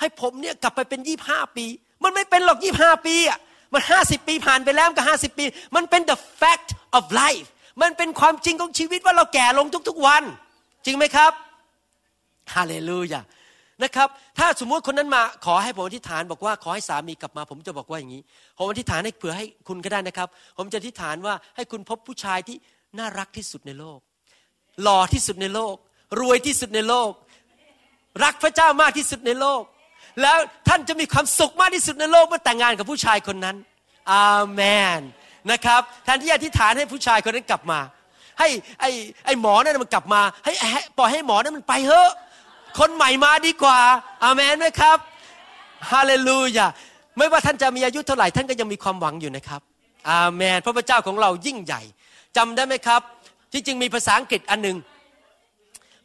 Speaker 1: ให้ผมเนี่ยกลับไปเป็นยี่ห้าปี มันไม่เป็นหรอกยี่ห้าปีอ่ะ มันห้าสิบปีผ่านไปแล้วก็ห้าสิบปี มันเป็น the fact of life มันเป็นความจริงของชีวิตว่าเราแก่ลงทุกๆวัน จริงไหมครับฮาเลลูยา นะครับ ถ้าสมมุติคนนั้นมา ขอให้ผมอธิษฐานบอกว่าขอให้สามีกลับมา ผมจะบอกว่าอย่างนี้ ผมอธิษฐานให้เผื่อให้คุณก็ได้นะครับ ผมจะอธิษฐานว่าให้คุณพบผู้ชายที่น่ารักที่สุดในโลกหล่อที่สุดในโลก รวยที่สุดในโลก รักพระเจ้ามากที่สุดในโลก แล้วท่านจะมีความสุขมากที่สุดในโลกเมื่อแต่งงานกับผู้ชายคนนั้นอาเมนนะครับแทนที่จะอธิษฐานให้ผู้ชายคนนั้นกลับมา ให้ไอ้ไอ้หมอนั่นมันกลับมาให้ปล่อยให้หมอนั่นมันไปเถอะ คนใหม่มาดีกว่า อาเมนไหมครับฮาเลลูยาไม่ว่าท่านจะมีอายุเท่าไหร่ท่านก็ยังมีความหวังอยู่นะครับอาเมนพระเจ้าของเรายิ่งใหญ่ จำได้ไหมครับที่จริงมีภาษาอังกฤษอันหนึ่ง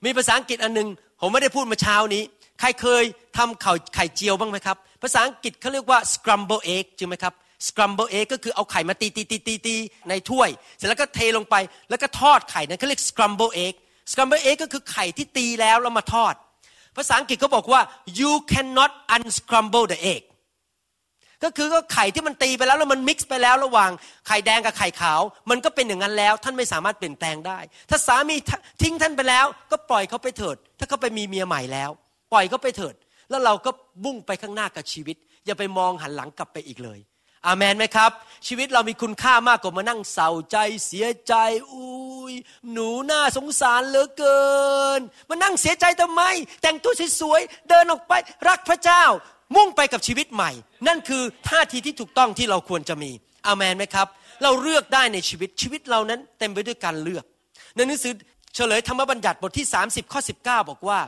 Speaker 1: มีภาษาอังกฤษอันหนึ่งผมไม่ได้พูดมาเช้านี้ ใครเคยทำไข่ไข่เจียวบ้างไหมครับภาษาอังกฤษเขาเรียกว่า scramble egg จริงไหมครับ scramble egg ก็คือเอาไข่มาตีตีตีตีตีในถ้วย เสร็จแล้วก็เทลงไปแล้วก็ทอดไข่นั้นเขาเรียก scramble egg scramble egg ก็คือไข่ที่ตีแล้วแล้วมาทอด ภาษาอังกฤษเขาบอกว่า you cannot unscramble the egg ก็คือก็ไข่ที่มันตีไปแล้วแล้วมันมิกซ์ไปแล้วระหว่างไข่แดงกับไข่ขาว มันก็เป็นอย่างนั้นแล้วท่านไม่สามารถเปลี่ยนแปลงได้ ถ้าสามีทิ้งท่านไปแล้ว ก็ปล่อยเขาไปเถิด ถ้าเขาไปมีเมียใหม่แล้ว ปล่อยเขาไปเถิด แล้วเราก็บุ่งไปข้างหน้ากับชีวิตอย่าไปมองหันหลังกลับไปอีกเลย อามันไหมครับ ชีวิตเรามีคุณค่ามากกว่ามานั่งเศร้าใจเสียใจอุ้ยหนูน่าสงสารเหลือเกิน มานั่งเสียใจทำไมแต่งตัวสวยๆเดินออกไปรักพระเจ้ามุ่งไปกับชีวิตใหม่ นั่นคือท่าทีที่ถูกต้องที่เราควรจะมี อามันไหมครับ เราเลือกได้ในชีวิต ชีวิตเรานั้นเต็มไปด้วยการเลือกในหนังสือ เฉลยธรรมบัญญัติบทที่ 30 ข้อ 19 บอกว่า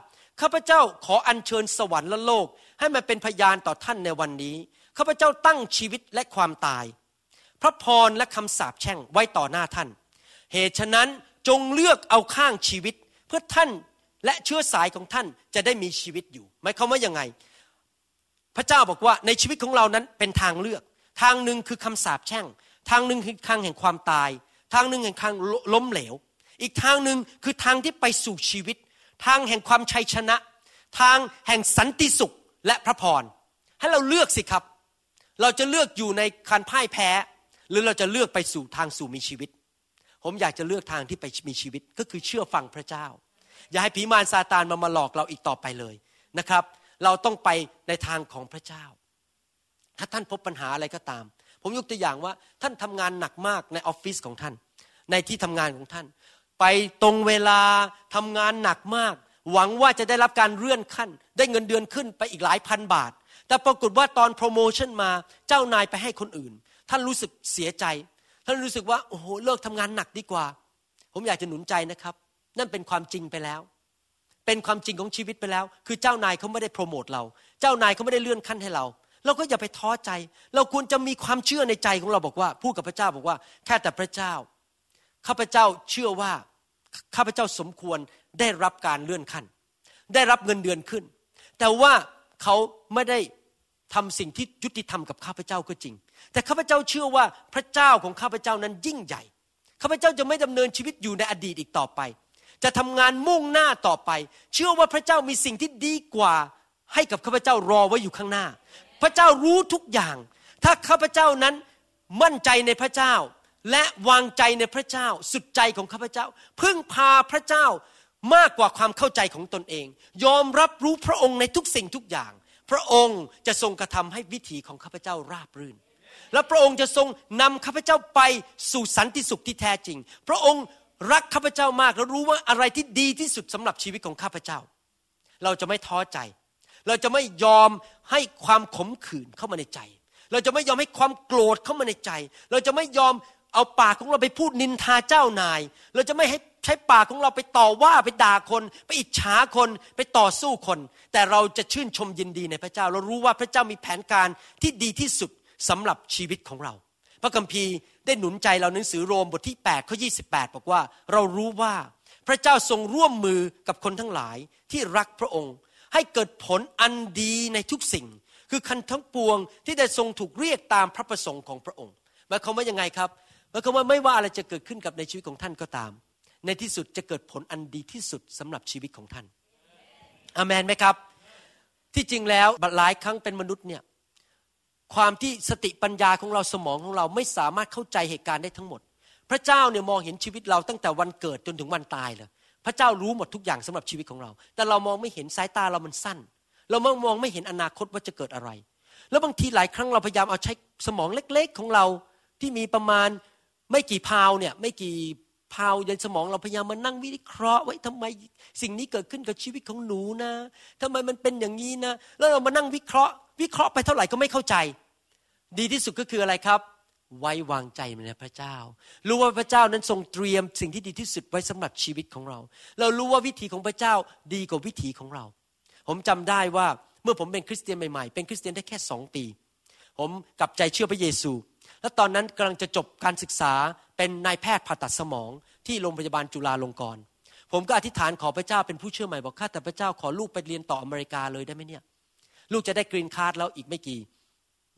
Speaker 1: ข้าพเจ้าขออัญเชิญสวรรค์และโลกให้มาเป็นพยานต่อท่านในวันนี้ ข้าพเจ้าตั้งชีวิตและความตาย พระพรและคำสาปแช่งไว้ต่อหน้าท่าน เหตุฉะนั้นจงเลือกเอาข้างชีวิตเพื่อท่านและเชื้อสายของท่านจะได้มีชีวิตอยู่หมายความว่ายังไงพระเจ้าบอกว่าในชีวิตของเรานั้นเป็นทางเลือก ทางหนึ่งคือคำสาปแช่ง ทางหนึ่งคือทางแห่งความตาย ทางหนึ่งแห่งทางล้มเหลว อีกทางหนึ่งคือทางที่ไปสู่ชีวิต ทางแห่งความชัยชนะ ทางแห่งสันติสุขและพระพร ให้เราเลือกสิครับ เราจะเลือกอยู่ในการพ่ายแพ้ หรือเราจะเลือกไปสู่ทางสู่มีชีวิต ผมอยากจะเลือกทางที่ไปมีชีวิตก็คือเชื่อฟังพระเจ้า อย่าให้ผีมารซาตานมามาหลอกเราอีกต่อไปเลยนะครับเราต้องไปในทางของพระเจ้า ถ้าท่านพบปัญหาอะไรก็ตาม ผมยกตัวอย่างว่าท่านทำงานหนักมากในออฟฟิศของท่าน ในที่ทำงานของท่าน ไปตรงเวลาทำงานหนักมาก หวังว่าจะได้รับการเลื่อนขั้น ได้เงินเดือนขึ้นไปอีกหลายพันบาท แต่ปรากฏว่าตอนโปรโมชั่นมาเจ้านายไปให้คนอื่น ท่านรู้สึกเสียใจ ท่านรู้สึกว่าโอ้โห เลิกทำงานหนักดีกว่า ผมอยากจะหนุนใจนะครับ นั่นเป็นความจริงไปแล้วเป็นความจริงของชีวิตไปแล้ว คือเจ้านายเขาไม่ได้โปรโมทเราเจ้านายเขาไม่ได้เลื่อนขั้นให้เรา เราก็อย่าไปท้อใจ เราควรจะมีความเชื่อในใจของเราบอกว่าพูดกับพระเจ้าบอกว่าแค่แต่พระเจ้า ข้าพเจ้าเชื่อว่าข้าพเจ้าสมควรได้รับการเลื่อนขั้น ได้รับเงินเดือนขึ้น แต่ว่าเขาไม่ได้ทำสิ่งที่ยุติธรรมกับข้าพเจ้าก็จริง แต่ข้าพเจ้าเชื่อว่าพระเจ้าของข้าพเจ้านั้นยิ่งใหญ่ข้าพเจ้าจะไม่ดำเนินชีวิตอยู่ในอดีตอีกต่อไปจะทำงานมุ่งหน้าต่อไป เชื่อว่าพระเจ้ามีสิ่งที่ดีกว่าให้กับข้าพเจ้ารอไว้อยู่ข้างหน้า พระเจ้ารู้ทุกอย่าง ถ้าข้าพเจ้านั้นมั่นใจในพระเจ้า และวางใจในพระเจ้าสุดใจของข้าพเจ้าพึ่งพาพระเจ้ามากกว่าความเข้าใจของตนเอง ยอมรับรู้พระองค์ในทุกสิ่งทุกอย่าง พระองค์จะทรงกระทำให้วิถีของข้าพเจ้าราบรื่น และพระองค์จะทรงนำข้าพเจ้าไปสู่สันติสุขที่แท้จริง พระองค์รักข้าพเจ้ามากและรู้ว่าอะไรที่ดีที่สุดสำหรับชีวิตของข้าพเจ้า เราจะไม่ท้อใจ เราจะไม่ยอมให้ความขมขื่นเข้ามาในใจ เราจะไม่ยอมให้ความโกรธเข้ามาในใจ เราจะไม่ยอมเอาปากของเราไปพูดนินทาเจ้านาย เราจะไม่ให้ใช้ปากของเราไปต่อว่าไปด่าคน ไปอิจฉาคน ไปต่อสู้คน แต่เราจะชื่นชมยินดีในพระเจ้า เรารู้ว่าพระเจ้ามีแผนการที่ดีที่สุดสำหรับชีวิตของเราพระคัมภีร์ได้หนุนใจเราหนังสือโรมบทที่8ข้อยีบอกว่าเรารู้ว่าพระเจ้าทรงร่วมมือกับคนทั้งหลายที่รักพระองค์ ให้เกิดผลอันดีในทุกสิ่ง คือคันทั้งปวงที่ได้ทรงถูกเรียกตามพระประสงค์ของพระองค์หมายความว่ายังไงครับหมายความว่าไม่ว่าอะไรจะเกิดขึ้นกับในชีวิตของท่านก็ตาม ในที่สุดจะเกิดผลอันดีที่สุดสำหรับชีวิตของท่านอเมนไหมครับ ที่จริงแล้วหลายครั้งเป็นมนุษย์เนี่ยความที่สติปัญญาของเราสมองของเราไม่สามารถเข้าใจเหตุการณ์ได้ทั้งหมด พระเจ้าเนี่ยมองเห็นชีวิตเราตั้งแต่วันเกิดจนถึงวันตายเลยพระเจ้ารู้หมดทุกอย่างสำหรับชีวิตของเรา แต่เรามองไม่เห็นสายตาเรามันสั้น เรามองไม่เห็นอนาคตว่าจะเกิดอะไร แล้วบางทีหลายครั้งเราพยายามเอาใช้สมองเล็ก ๆของเราที่มีประมาณไม่กี่พาวเนี่ยไม่กี่พาวในสมองเราพยายามมานั่งวิเคราะห์ไว้ทำไมสิ่งนี้เกิดขึ้นกับชีวิตของหนูนะทำไมมันเป็นอย่างนี้นะแล้วเรามานั่งวิเคราะห์วิเคราะห์ไปเท่าไหร่ก็ไม่เข้าใจดีที่สุดก็คืออะไรครับ ไว้วางใจในพระเจ้า รู้ว่าพระเจ้านั้นทรงเตรียมสิ่งที่ดีที่สุดไว้สำหรับชีวิตของเรา เรารู้ว่าวิธีของพระเจ้าดีกว่าวิธีของเรา ผมจำได้ว่าเมื่อผมเป็นคริสเตียนใหม่ๆเป็นคริสเตียนได้แค่สองปี ผมกลับใจเชื่อพระเยซู และตอนนั้นกำลังจะจบการศึกษาเป็นนายแพทย์ผ่าตัดสมอง ที่โรงพยาบาลจุฬาลงกรณ์ผมก็อธิษฐานขอพระเจ้าเป็นผู้เชื่อใหม่บอกข้าแต่พระเจ้าขอลูกไปเรียนต่ออเมริกาเลยได้ไหมเนี่ย ลูกจะได้กรีนคาร์ดแล้วอีกไม่กี่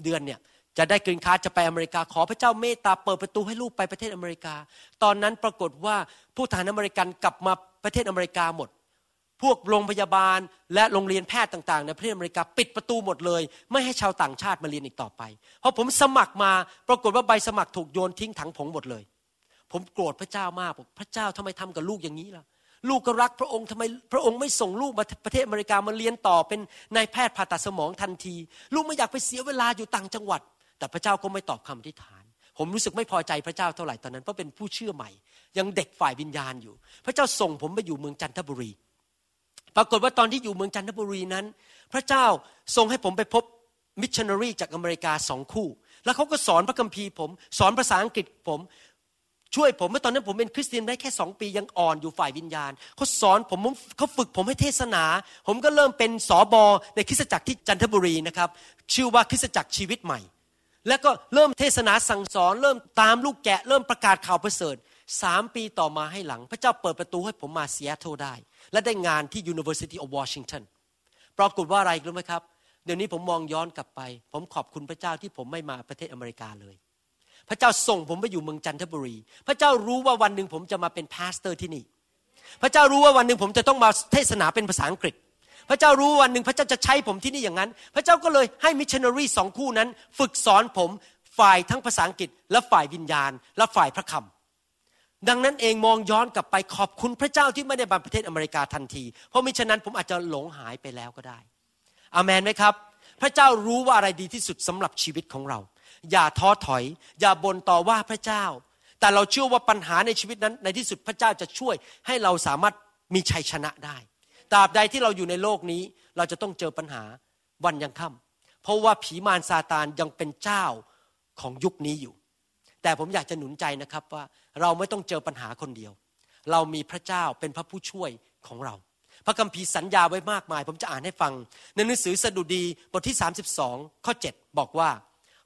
Speaker 1: เดือนเนี่ยจะได้กรีนคาร์ดจะไปอเมริกาขอพระเจ้าเมตตาเปิดประตูให้ลูกไปประเทศอเมริกา ตอนนั้นปรากฏว่าผู้ทหารอเมริกันกลับมาประเทศอเมริกาหมด พวกโรงพยาบาลและโรงเรียนแพทย์ต่างๆในประเทศอเมริกาปิดประตูหมดเลย ไม่ให้ชาวต่างชาติมาเรียนอีกต่อไปเพราะผมสมัครมาปรากฏว่าใบสมัครถูกโยนทิ้งถังผงหมดเลย ผมโกรธพระเจ้ามากบอกพระเจ้าทำไมทำกับลูกอย่างนี้ล่ะลูกก็รักพระองค์ทำไมพระองค์ไม่ส่งลูกมาประเทศอเมริกามาเรียนต่อเป็นนายแพทย์ผ่าตัดสมองทันที ลูกไม่อยากไปเสียเวลาอยู่ต่างจังหวัดแต่พระเจ้าก็ไม่ตอบคำอธิษฐาน ผมรู้สึกไม่พอใจพระเจ้าเท่าไหร่ตอนนั้น เพราะเป็นผู้เชื่อใหม่ ยังเด็กฝ่ายวิญญาณอยู่ พระเจ้าส่งผมไปอยู่เมืองจันทบุรี ปรากฏว่าตอนที่อยู่เมืองจันทบุรีนั้น พระเจ้าทรงให้ผมไปพบมิชชันนารีจากอเมริกาสองคู่ แล้วเขาก็สอนพระคัมภีร์ผม สอนภาษาอังกฤษผม ช่วยผมเมื่อตอนนั้นผมเป็นคริสเตียนได้แค่สองปียังอ่อนอยู่ฝ่ายวิญญาณเขาสอนผมเขาฝึกผมให้เทศนา ผมก็เริ่มเป็นสอบอในคริสตจักรที่จันทบุรีนะครับชื่อว่าคริสตจักรชีวิตใหม่แล้วก็เริ่มเทศนาสั่งสอน เริ่มตามลูกแกะ เริ่มประกาศข่าวประเสริฐสามปีต่อมาให้หลัง พระเจ้าเปิดประตูให้ผมมาเซียโตทได้ และได้งานที่ University of Washington ปรากฏว่าอะไรรู้ไหมครับ เดี๋ยวนี้ผมมองย้อนกลับไป ผมขอบคุณพระเจ้าที่ผมไม่มาประเทศอเมริกาเลย พระเจ้าส่งผมไปอยู่เมืองจันทบุรี พระเจ้ารู้ว่าวันหนึ่งผมจะมาเป็นพาสเตอร์ที่นี่พระเจ้ารู้ว่าวันหนึ่งผมจะต้องมาเทศนาเป็นภาษาอังกฤษพระเจ้ารู้วันหนึ่งพระเจ้าจะใช้ผมที่นี่อย่างนั้น พระเจ้าก็เลยให้มิชชันนารีสองคู่นั้น ฝึกสอนผมฝ่ายทั้งภาษาอังกฤษและฝ่ายวิญญาณและฝ่ายพระคำดังนั้นเองมองย้อนกลับไปขอบคุณพระเจ้าที่ไม่ได้บันประเทศอเมริกาทันที เพราะมิฉะนั้นผมอาจจะหลงหายไปแล้วก็ได้อามนไหมครับ พระเจ้ารู้ว่าอะไรดีที่สุดสำหรับชีวิตของเรา อย่าท้อถอย อย่าบ่นต่อว่าพระเจ้า แต่เราเชื่อว่าปัญหาในชีวิตนั้นในที่สุดพระเจ้าจะช่วยให้เราสามารถมีชัยชนะได้ราบใดที่เราอยู่ในโลกนี้เราจะต้องเจอปัญหาวันยังค่ำเพราะว่าผีมารซาตานยังเป็นเจ้าของยุคนี้อยู่ แต่ผมอยากจะหนุนใจนะครับว่าเราไม่ต้องเจอปัญหาคนเดียว เรามีพระเจ้าเป็นพระผู้ช่วยของเรา พระคัมภีร์สัญญาไว้มากมาย ผมจะอ่านให้ฟัง ในหนังสือสดุดีบทที่ 32 ข้อ 7 บอกว่า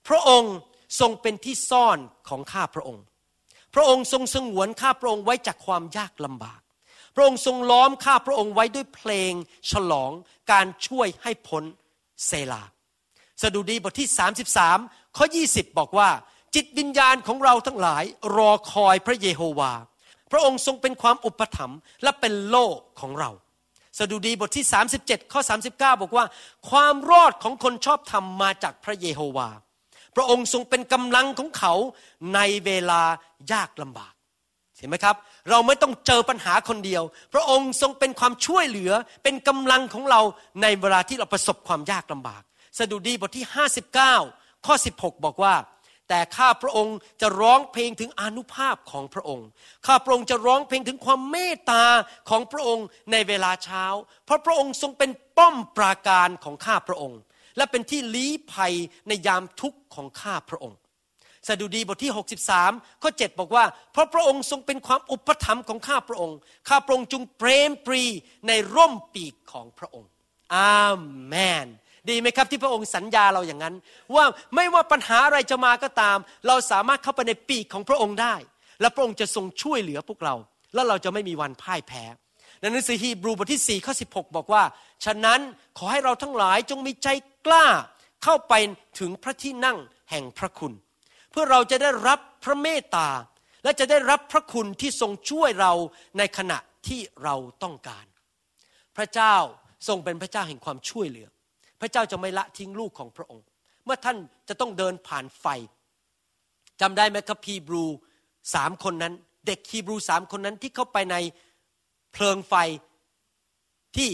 Speaker 1: พระองค์ทรงเป็นที่ซ่อนของข้าพระองค์ พระองค์ทรงสงวนข้าพระองค์ไว้จากความยากลำบากพระองค์ทรงล้อมข้าพระองค์ไว้ด้วยเพลงฉลอง การช่วยให้พ้นเซลาสดุดีบทที่ 33 ข้อ 20 บอกว่า จิตวิญญาณของเราทั้งหลายรอคอยพระเยโฮวา พระองค์ทรงเป็นความอุปถัมภ์และเป็นโลกของเราสดุดีบทที่ 37ข้อ39 บอกว่า ความรอดของคนชอบธรรมมาจากพระเยโฮวา พระองค์ทรงเป็นกำลังของเขาในเวลายากลำบากเห็นไหมครับ เราไม่ต้องเจอปัญหาคนเดียว พระองค์ทรงเป็นความช่วยเหลือเป็นกำลังของเราในเวลาที่เราประสบความยากลำบากสดุดีบทที่ 59 ข้อ 16 บอกว่า แต่ข้าพระองค์จะร้องเพลงถึงอนุภาพของพระองค์ข้าพระองค์จะร้องเพลงถึงความเมตตาของพระองค์ในเวลาเช้า เพราะพระองค์ทรงเป็นป้อมปราการของข้าพระองค์ และเป็นที่ลี้ภัยในยามทุกข์ของข้าพระองค์สดุดีบทที่ 63ข้อ7บอกว่า เพราะพระองค์ทรงเป็นความอุปถัมภ์ของข้าพระองค์ ข้าพระองค์จงเพรมปรีในร่มปีกของพระองค์อาเมน ดีไหมครับที่พระองค์สัญญาเราอย่างนั้น ว่าไม่ว่าปัญหาอะไรจะมาก็ตาม เราสามารถเข้าไปในปีกของพระองค์ได้ และพระองค์จะทรงช่วยเหลือพวกเรา แล้วเราจะไม่มีวันพ่ายแพ้ในหนังสือฮีบรูบทที่4ข้อ16 บอกว่า ฉะนั้นขอให้เราทั้งหลายจงมีใจกล้าเข้าไปถึงพระที่นั่งแห่งพระคุณเพื่อเราจะได้รับพระเมตตา และจะได้รับพระคุณที่ทรงช่วยเราในขณะที่เราต้องการ พระเจ้าทรงเป็นพระเจ้า แห่งความช่วยเหลือ พระเจ้าจะไม่ละทิ้งลูกของพระองค์ เมื่อท่านจะต้องเดินผ่านไฟจำได้ไหมครับฮีบรูสามคนนั้น เด็กฮีบรูสามคนนั้นที่เข้าไปในเพลิงไฟที่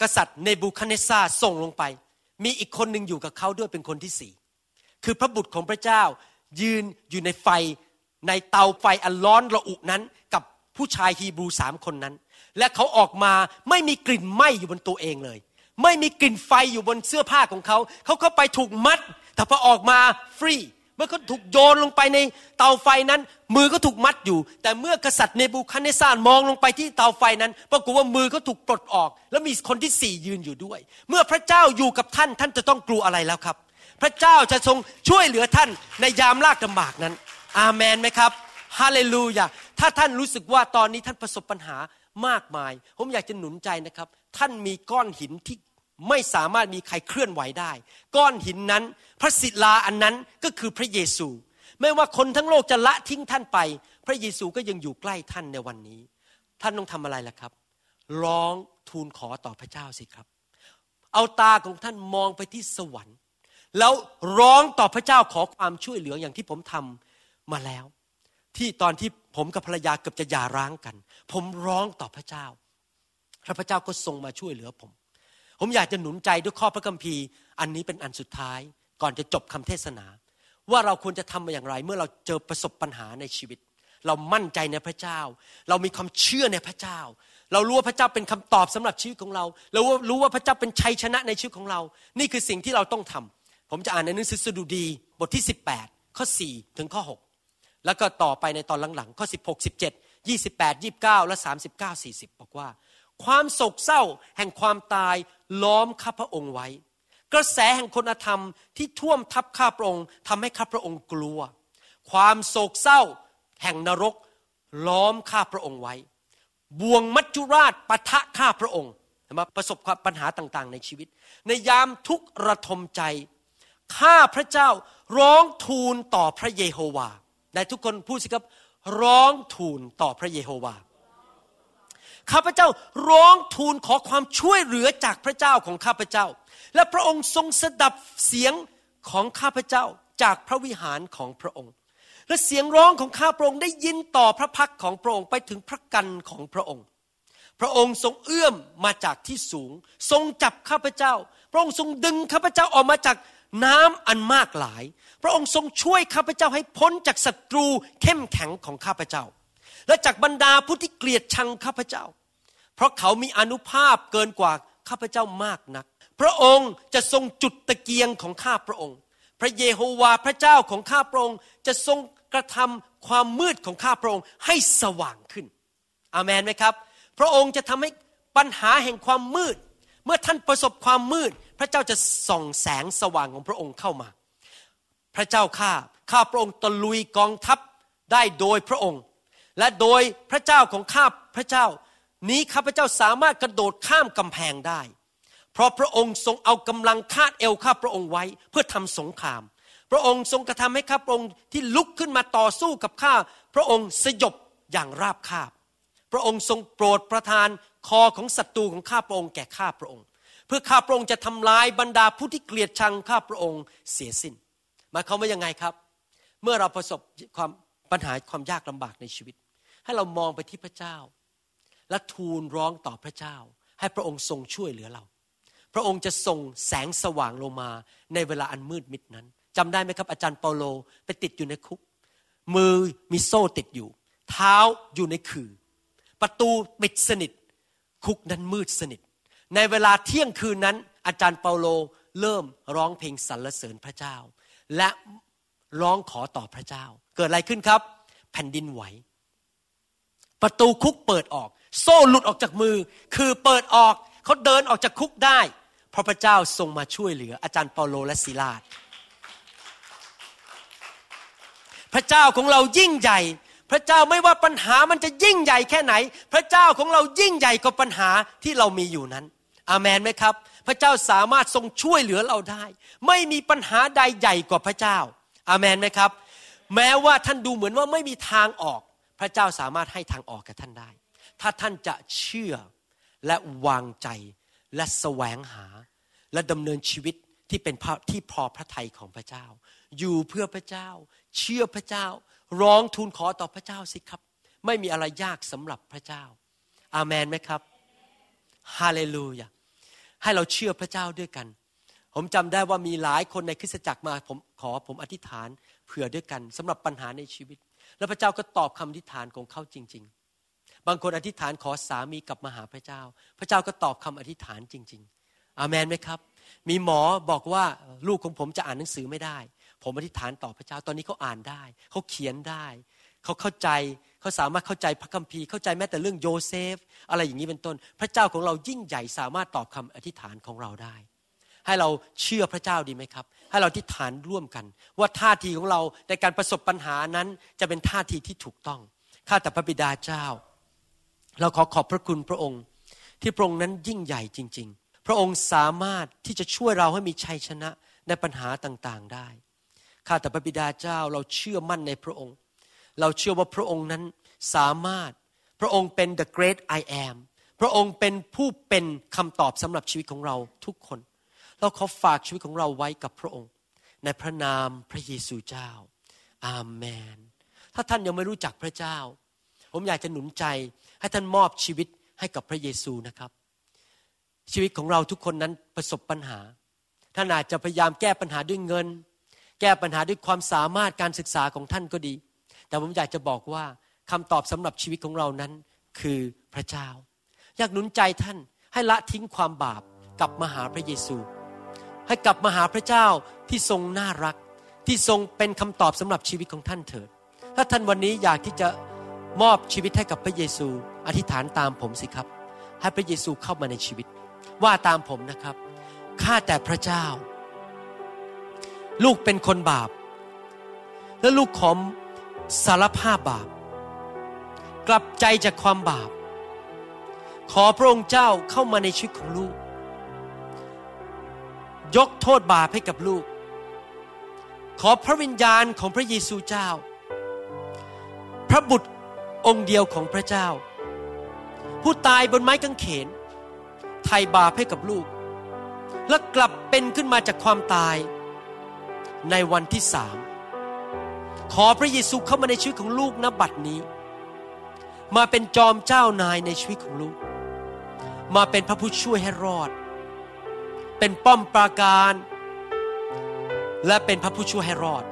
Speaker 1: กษัตริย์เนบูคัเนซาส่งลงไป มีอีกคนหนึ่งอยู่กับเขาด้วยเป็นคนที่สี่คือพระบุตรของพระเจ้ายืนอยู่ในไฟในเตาไฟอันร้อนระอุนั้น กับผู้ชายฮีบรูสามคนนั้น และเขาออกมาไม่มีกลิ่นไหม้อยู่บนตัวเองเลย ไม่มีกลิ่นไฟอยู่บนเสื้อผ้าของเขา เขาเข้าไปถูกมัดแต่พอออกมาฟรีเมื่อเขาถูกโยนลงไปในเตาไฟนั้น มือก็ถูกมัดอยู่ แต่เมื่อกษัตริย์เนบูคัดเนซานมองลงไปที่เตาไฟนั้น ปรากฏว่ามือเขาถูกปลดออก แล้วมีคนที่สี่ยืนอยู่ด้วย เมื่อพระเจ้าอยู่กับท่านท่านจะต้องกลัวอะไรแล้วครับพระเจ้าจะทรงช่วยเหลือท่านในยามลากลำบากนั้น อาเมนไหมครับ ฮาเลลูยา ถ้าท่านรู้สึกว่าตอนนี้ท่านประสบปัญหามากมาย ผมอยากจะหนุนใจนะครับ ท่านมีก้อนหินที่ไม่สามารถมีใครเคลื่อนไหวได้ ก้อนหินนั้น พระศิลาอันนั้นก็คือพระเยซู ไม่ว่าคนทั้งโลกจะละทิ้งท่านไป พระเยซูก็ยังอยู่ใกล้ท่านในวันนี้ ท่านต้องทำอะไรล่ะครับ ร้องทูลขอต่อพระเจ้าสิครับ เอาตาของท่านมองไปที่สวรรค์แล้วร้องต่อพระเจ้าขอความช่วยเหลืออย่างที่ผมทำมาแล้ว ที่ตอนที่ผมกับภรรยาเกือบจะหย่าร้างกัน ผมร้องต่อพระเจ้า พระเจ้าก็ทรงมาช่วยเหลือผม ผมอยากจะหนุนใจด้วยข้อพระคัมภีร์ อันนี้เป็นอันสุดท้ายก่อนจะจบคำเทศนา ว่าเราควรจะทำอย่างไร เมื่อเราเจอประสบปัญหาในชีวิต เรามั่นใจในพระเจ้า เรามีความเชื่อในพระเจ้า เรารู้ว่าพระเจ้าเป็นคำตอบสำหรับชีวิตของเราเรารู้ว่าพระเจ้าเป็นชัยชนะในชีวิตของเรา นี่คือสิ่งที่เราต้องทำผมจะอ่านในหนังสือสดุดีบทที่ 18ข้อ4ถึงข้อ6แล้วก็ต่อไปในตอนหลังๆข้อ16 17 28 29และ39 40บอกว่า ความโศกเศร้าแห่งความตายล้อมข้าพระองค์ไว้ กระแสแห่งคนธรรมที่ท่วมทับข้าพระองค์ทำให้ข้าพระองค์กลัว ความโศกเศร้าแห่งนรกล้อมข้าพระองค์ไว้บ่วงมัจจุราชปะทะข้าพระองค์มาประสบความปัญหาต่างๆ ในชีวิต ในยามทุกระทมใจข้าพระเจ้าร้องทูลต่อพระเยโฮวา และทุกคนพูดสิครับ ร้องทูลต่อพระเยโฮวา ข้าพเจ้าร้องทูลขอความช่วยเหลือจากพระเจ้าของข้าพเจ้า และพระองค์ทรงสดับเสียงของข้าพเจ้าจากพระวิหารของพระองค์ และเสียงร้องของข้าพระองค์ได้ยินต่อพระพักของพระองค์ไปถึงพระกันของพระองค์ พระองค์ทรงเอื้อมมาจากที่สูง ทรงจับข้าพเจ้าพระองค์ทรงดึงข้าพเจ้าออกมาจากน้ำอันมากหลาย พระองค์ทรงช่วยข้าพเจ้าให้พ้นจากศัตรูเข้มแข็งของข้าพเจ้า และจากบรรดาผู้ที่เกลียดชังข้าพเจ้า เพราะเขามีอนุภาพเกินกว่าข้าพเจ้ามากนัก พระองค์จะทรงจุดตะเกียงของข้าพระองค์ พระเยโฮวาพระเจ้าของข้าพระองค์จะทรงกระทำความมืดของข้าพระองค์ให้สว่างขึ้น อามนไหมครับ พระองค์จะทำให้ปัญหาแห่งความมืด เมื่อท่านประสบความมืดพระเจ้าจะส่องแสงสว่างของพระองค์เข้ามา พระเจ้าข้า ข้าพระองค์ตะลุยกองทัพได้โดยพระองค์ และโดยพระเจ้าของข้า พระเจ้า นี้ข้าพระเจ้าสามารถกระโดดข้ามกำแพงได้ เพราะพระองค์ทรงเอากำลังคาดเอวข้าพระองค์ไว้เพื่อทำสงคราม พระองค์ทรงกระทำให้ข้าพระองค์ที่ลุกขึ้นมาต่อสู้กับข้า พระองค์สยบอย่างราบคาบ พระองค์ทรงโปรดประทานคอของศัตรูของข้าพระองค์แก่ข้าพระองค์เพื่อข้าพระองค์จะทำลายบรรดาผู้ที่เกลียดชังข้าพระองค์เสียสิน้นหมายความว่ายังไงครับ เมื่อเราประสบความปัญหาความยากลำบากในชีวิต ให้เรามองไปที่พระเจ้า และทูลร้องต่อพระเจ้า ให้พระองค์ทรงช่วยเหลือเรา พระองค์จะส่งแสงสว่างลงมาในเวลาอันมืดมิดนั้น จำได้ไหมครับ อาจารย์เปาโลไปติดอยู่ในคุก มือมีโซ่ติดอยู่ เท้าอยู่ในขื่อประตูปิดสนิท คุกนั้นมืดสนิทในเวลาเที่ยงคืนนั้น อาจารย์เปาโลเริ่มร้องเพลงสรรเสริญพระเจ้า และร้องขอต่อพระเจ้า เกิดอะไรขึ้นครับ แผ่นดินไหว ประตูคุกเปิดออก โซ่หลุดออกจากมือคือเปิดออกเขาเดินออกจากคุกได้ เพราะพระเจ้าทรงมาช่วยเหลืออาจารย์เปาโลและศิลาพระเจ้าของเรายิ่งใหญ่ พระเจ้าไม่ว่าปัญหามันจะยิ่งใหญ่แค่ไหน พระเจ้าของเรายิ่งใหญ่กว่าปัญหาที่เรามีอยู่นั้นอามันไหมครับ พระเจ้าสามารถทรงช่วยเหลือเราได้ ไม่มีปัญหาใดใหญ่กว่าพระเจ้า อามันไหมครับแม้ว่าท่านดูเหมือนว่าไม่มีทางออก พระเจ้าสามารถให้ทางออกกับท่านได้ ถ้าท่านจะเชื่อและวางใจและแสวงหาและดำเนินชีวิตที่เป็นที่พอพระทัยของพระเจ้า อยู่เพื่อพระเจ้าเชื่อพระเจ้า ร้องทูลขอต่อพระเจ้าสิครับ ไม่มีอะไรยากสำหรับพระเจ้า อามันไหมครับฮาเลลูยาให้เราเชื่อพระเจ้าด้วยกัน ผมจำได้ว่ามีหลายคนในคริสตจักรมาผมขอผมอธิษฐานเผื่อด้วยกัน สำหรับปัญหาในชีวิต แล้วพระเจ้าก็ตอบคำอธิษฐานของเขาจริง ๆ บางคนอธิษฐานขอสามีกลับมาหาพระเจ้า พระเจ้าก็ตอบคำอธิษฐานจริง ๆ อามันไหมครับ มีหมอบอกว่าลูกของผมจะอ่านหนังสือไม่ได้ ผมอธิษฐานต่อพระเจ้าตอนนี้เขาอ่านได้เขาเขียนได้เขาเข้าใจเขาสามารถเข้าใจพระคัมภีร์เข้าใจแม้แต่เรื่องโยเซฟ อะไรอย่างนี้เป็นต้น พระเจ้าของเรายิ่งใหญ่สามารถตอบคำอธิษฐานของเราได้ ให้เราเชื่อพระเจ้าดีไหมครับ ให้เราอธิษฐานร่วมกัน ว่าท่าทีของเราในการประสบปัญหานั้นจะเป็นท่าทีที่ถูกต้อง ข้าแต่พระบิดาเจ้า เราขอขอบพระคุณพระองค์ ที่พระองค์นั้นยิ่งใหญ่จริง ๆ พระองค์สามารถที่จะช่วยเราให้มีชัยชนะในปัญหาต่างๆได้ข้าแต่พระบิดาเจ้าเราเชื่อมั่นในพระองค์เราเชื่อว่าพระองค์นั้นสามารถ พระองค์เป็น the great I am พระองค์เป็นผู้เป็นคำตอบสำหรับชีวิตของเราทุกคน เราขอฝากชีวิตของเราไว้กับพระองค์ ในพระนามพระเยซูเจ้า อาเมน ถ้าท่านยังไม่รู้จักพระเจ้า ผมอยากจะหนุนใจให้ท่านมอบชีวิตให้กับพระเยซูนะครับ ชีวิตของเราทุกคนนั้นประสบปัญหา ท่านอาจจะพยายามแก้ปัญหาด้วยเงิน แก้ปัญหาด้วยความสามารถการศึกษาของท่านก็ดีแต่ผมอยากจะบอกว่าคำตอบสำหรับชีวิตของเรานั้น คือพระเจ้า อยากหนุนใจท่านให้ละทิ้งความบาปกลับมาหาพระเยซู ให้กลับมาหาพระเจ้าที่ทรงน่ารักที่ทรงเป็นคำตอบสำหรับชีวิตของท่านเถิดถ้าท่านวันนี้อยากที่จะมอบชีวิตให้กับพระเยซู อธิษฐานตามผมสิครับ ให้พระเยซูเข้ามาในชีวิต ว่าตามผมนะครับข้าแต่พระเจ้า ลูกเป็นคนบาป และลูกขอสารภาพบาปกลับใจจากความบาป ขอพระองค์เจ้าเข้ามาในชีวิตของลูก ยกโทษบาปให้กับลูก ขอพระวิญญาณของพระเยซูเจ้า พระบุตรองค์เดียวของพระเจ้า ผู้ตายบนไม้กางเขนไถ่บาปให้กับลูก และกลับเป็นขึ้นมาจากความตายในวันที่สามขอพระเยซูเข้ามาในชีวิตของลูกณบัดนี้ มาเป็นจอมเจ้านายในชีวิตของลูก มาเป็นพระผู้ช่วยให้รอด เป็นป้อมปราการ และเป็นพระผู้ช่วยให้รอด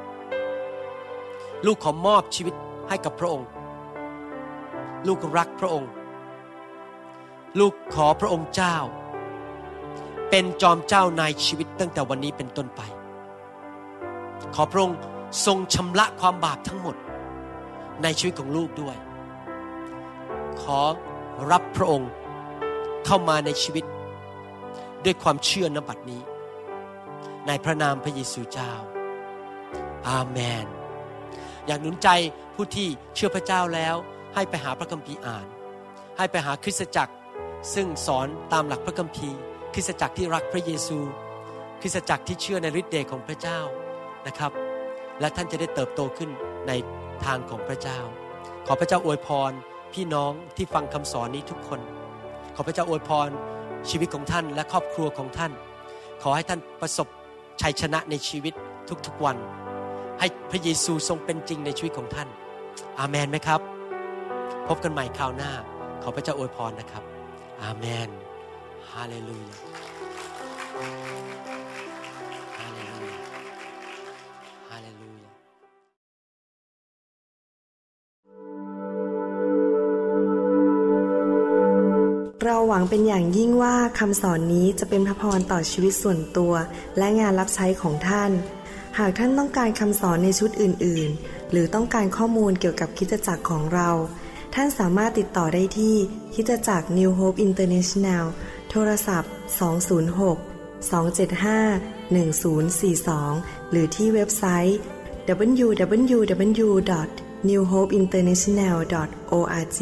Speaker 1: ลูกขอมอบชีวิตให้กับพระองค์ ลูกรักพระองค์ ลูกขอพระองค์เจ้า เป็นจอมเจ้านายชีวิตตั้งแต่วันนี้เป็นต้นไป ขอพระองค์ทรงชำระความบาปทั้งหมดในชีวิตของลูกด้วย ขอรับพระองค์เข้ามาในชีวิตด้วยความเชื่อนบัตดนี้ ในพระนามพระเยซูเจ้า อาเมน อยากหนุนใจผู้ที่เชื่อพระเจ้าแล้ว ให้ไปหาพระคัมภีร์อ่าน ให้ไปหาคริสตจักรซึ่งสอนตามหลักพระคัมภีร์ คริสตจักรที่รักพระเยซู คริสตจักรที่เชื่อในฤทธิ์เดชของพระเจ้านะครับและท่านจะได้เติบโตขึ้นในทางของพระเจ้า ขอพระเจ้าอวยพรพี่น้องที่ฟังคำสอนนี้ทุกคน ขอพระเจ้าอวยพรชีวิตของท่านและครอบครัวของท่าน ขอให้ท่านประสบชัยชนะในชีวิตทุกๆวัน ให้พระเยซูทรงเป็นจริงในชีวิตของท่าน อาเมนไหมครับ พบกันใหม่คราวหน้าขอพระเจ้าอวยพรนะครับ อาเมน ฮาเลลูยาวังเป็นอย่างยิ่งว่าคำสอนนี้จะเป็นพระพรต่อชีวิตส่วนตัวและงานรับใช้ของท่าน หากท่านต้องการคำสอนในชุดอื่น ๆ หรือต้องการข้อมูลเกี่ยวกับคิจจักรของเรา ท่านสามารถติดต่อได้ที่คิจจักร New Hope International โทรศัพท์ 206 275-1042 หรือที่เว็บไซต์ www.newhopeinternational.org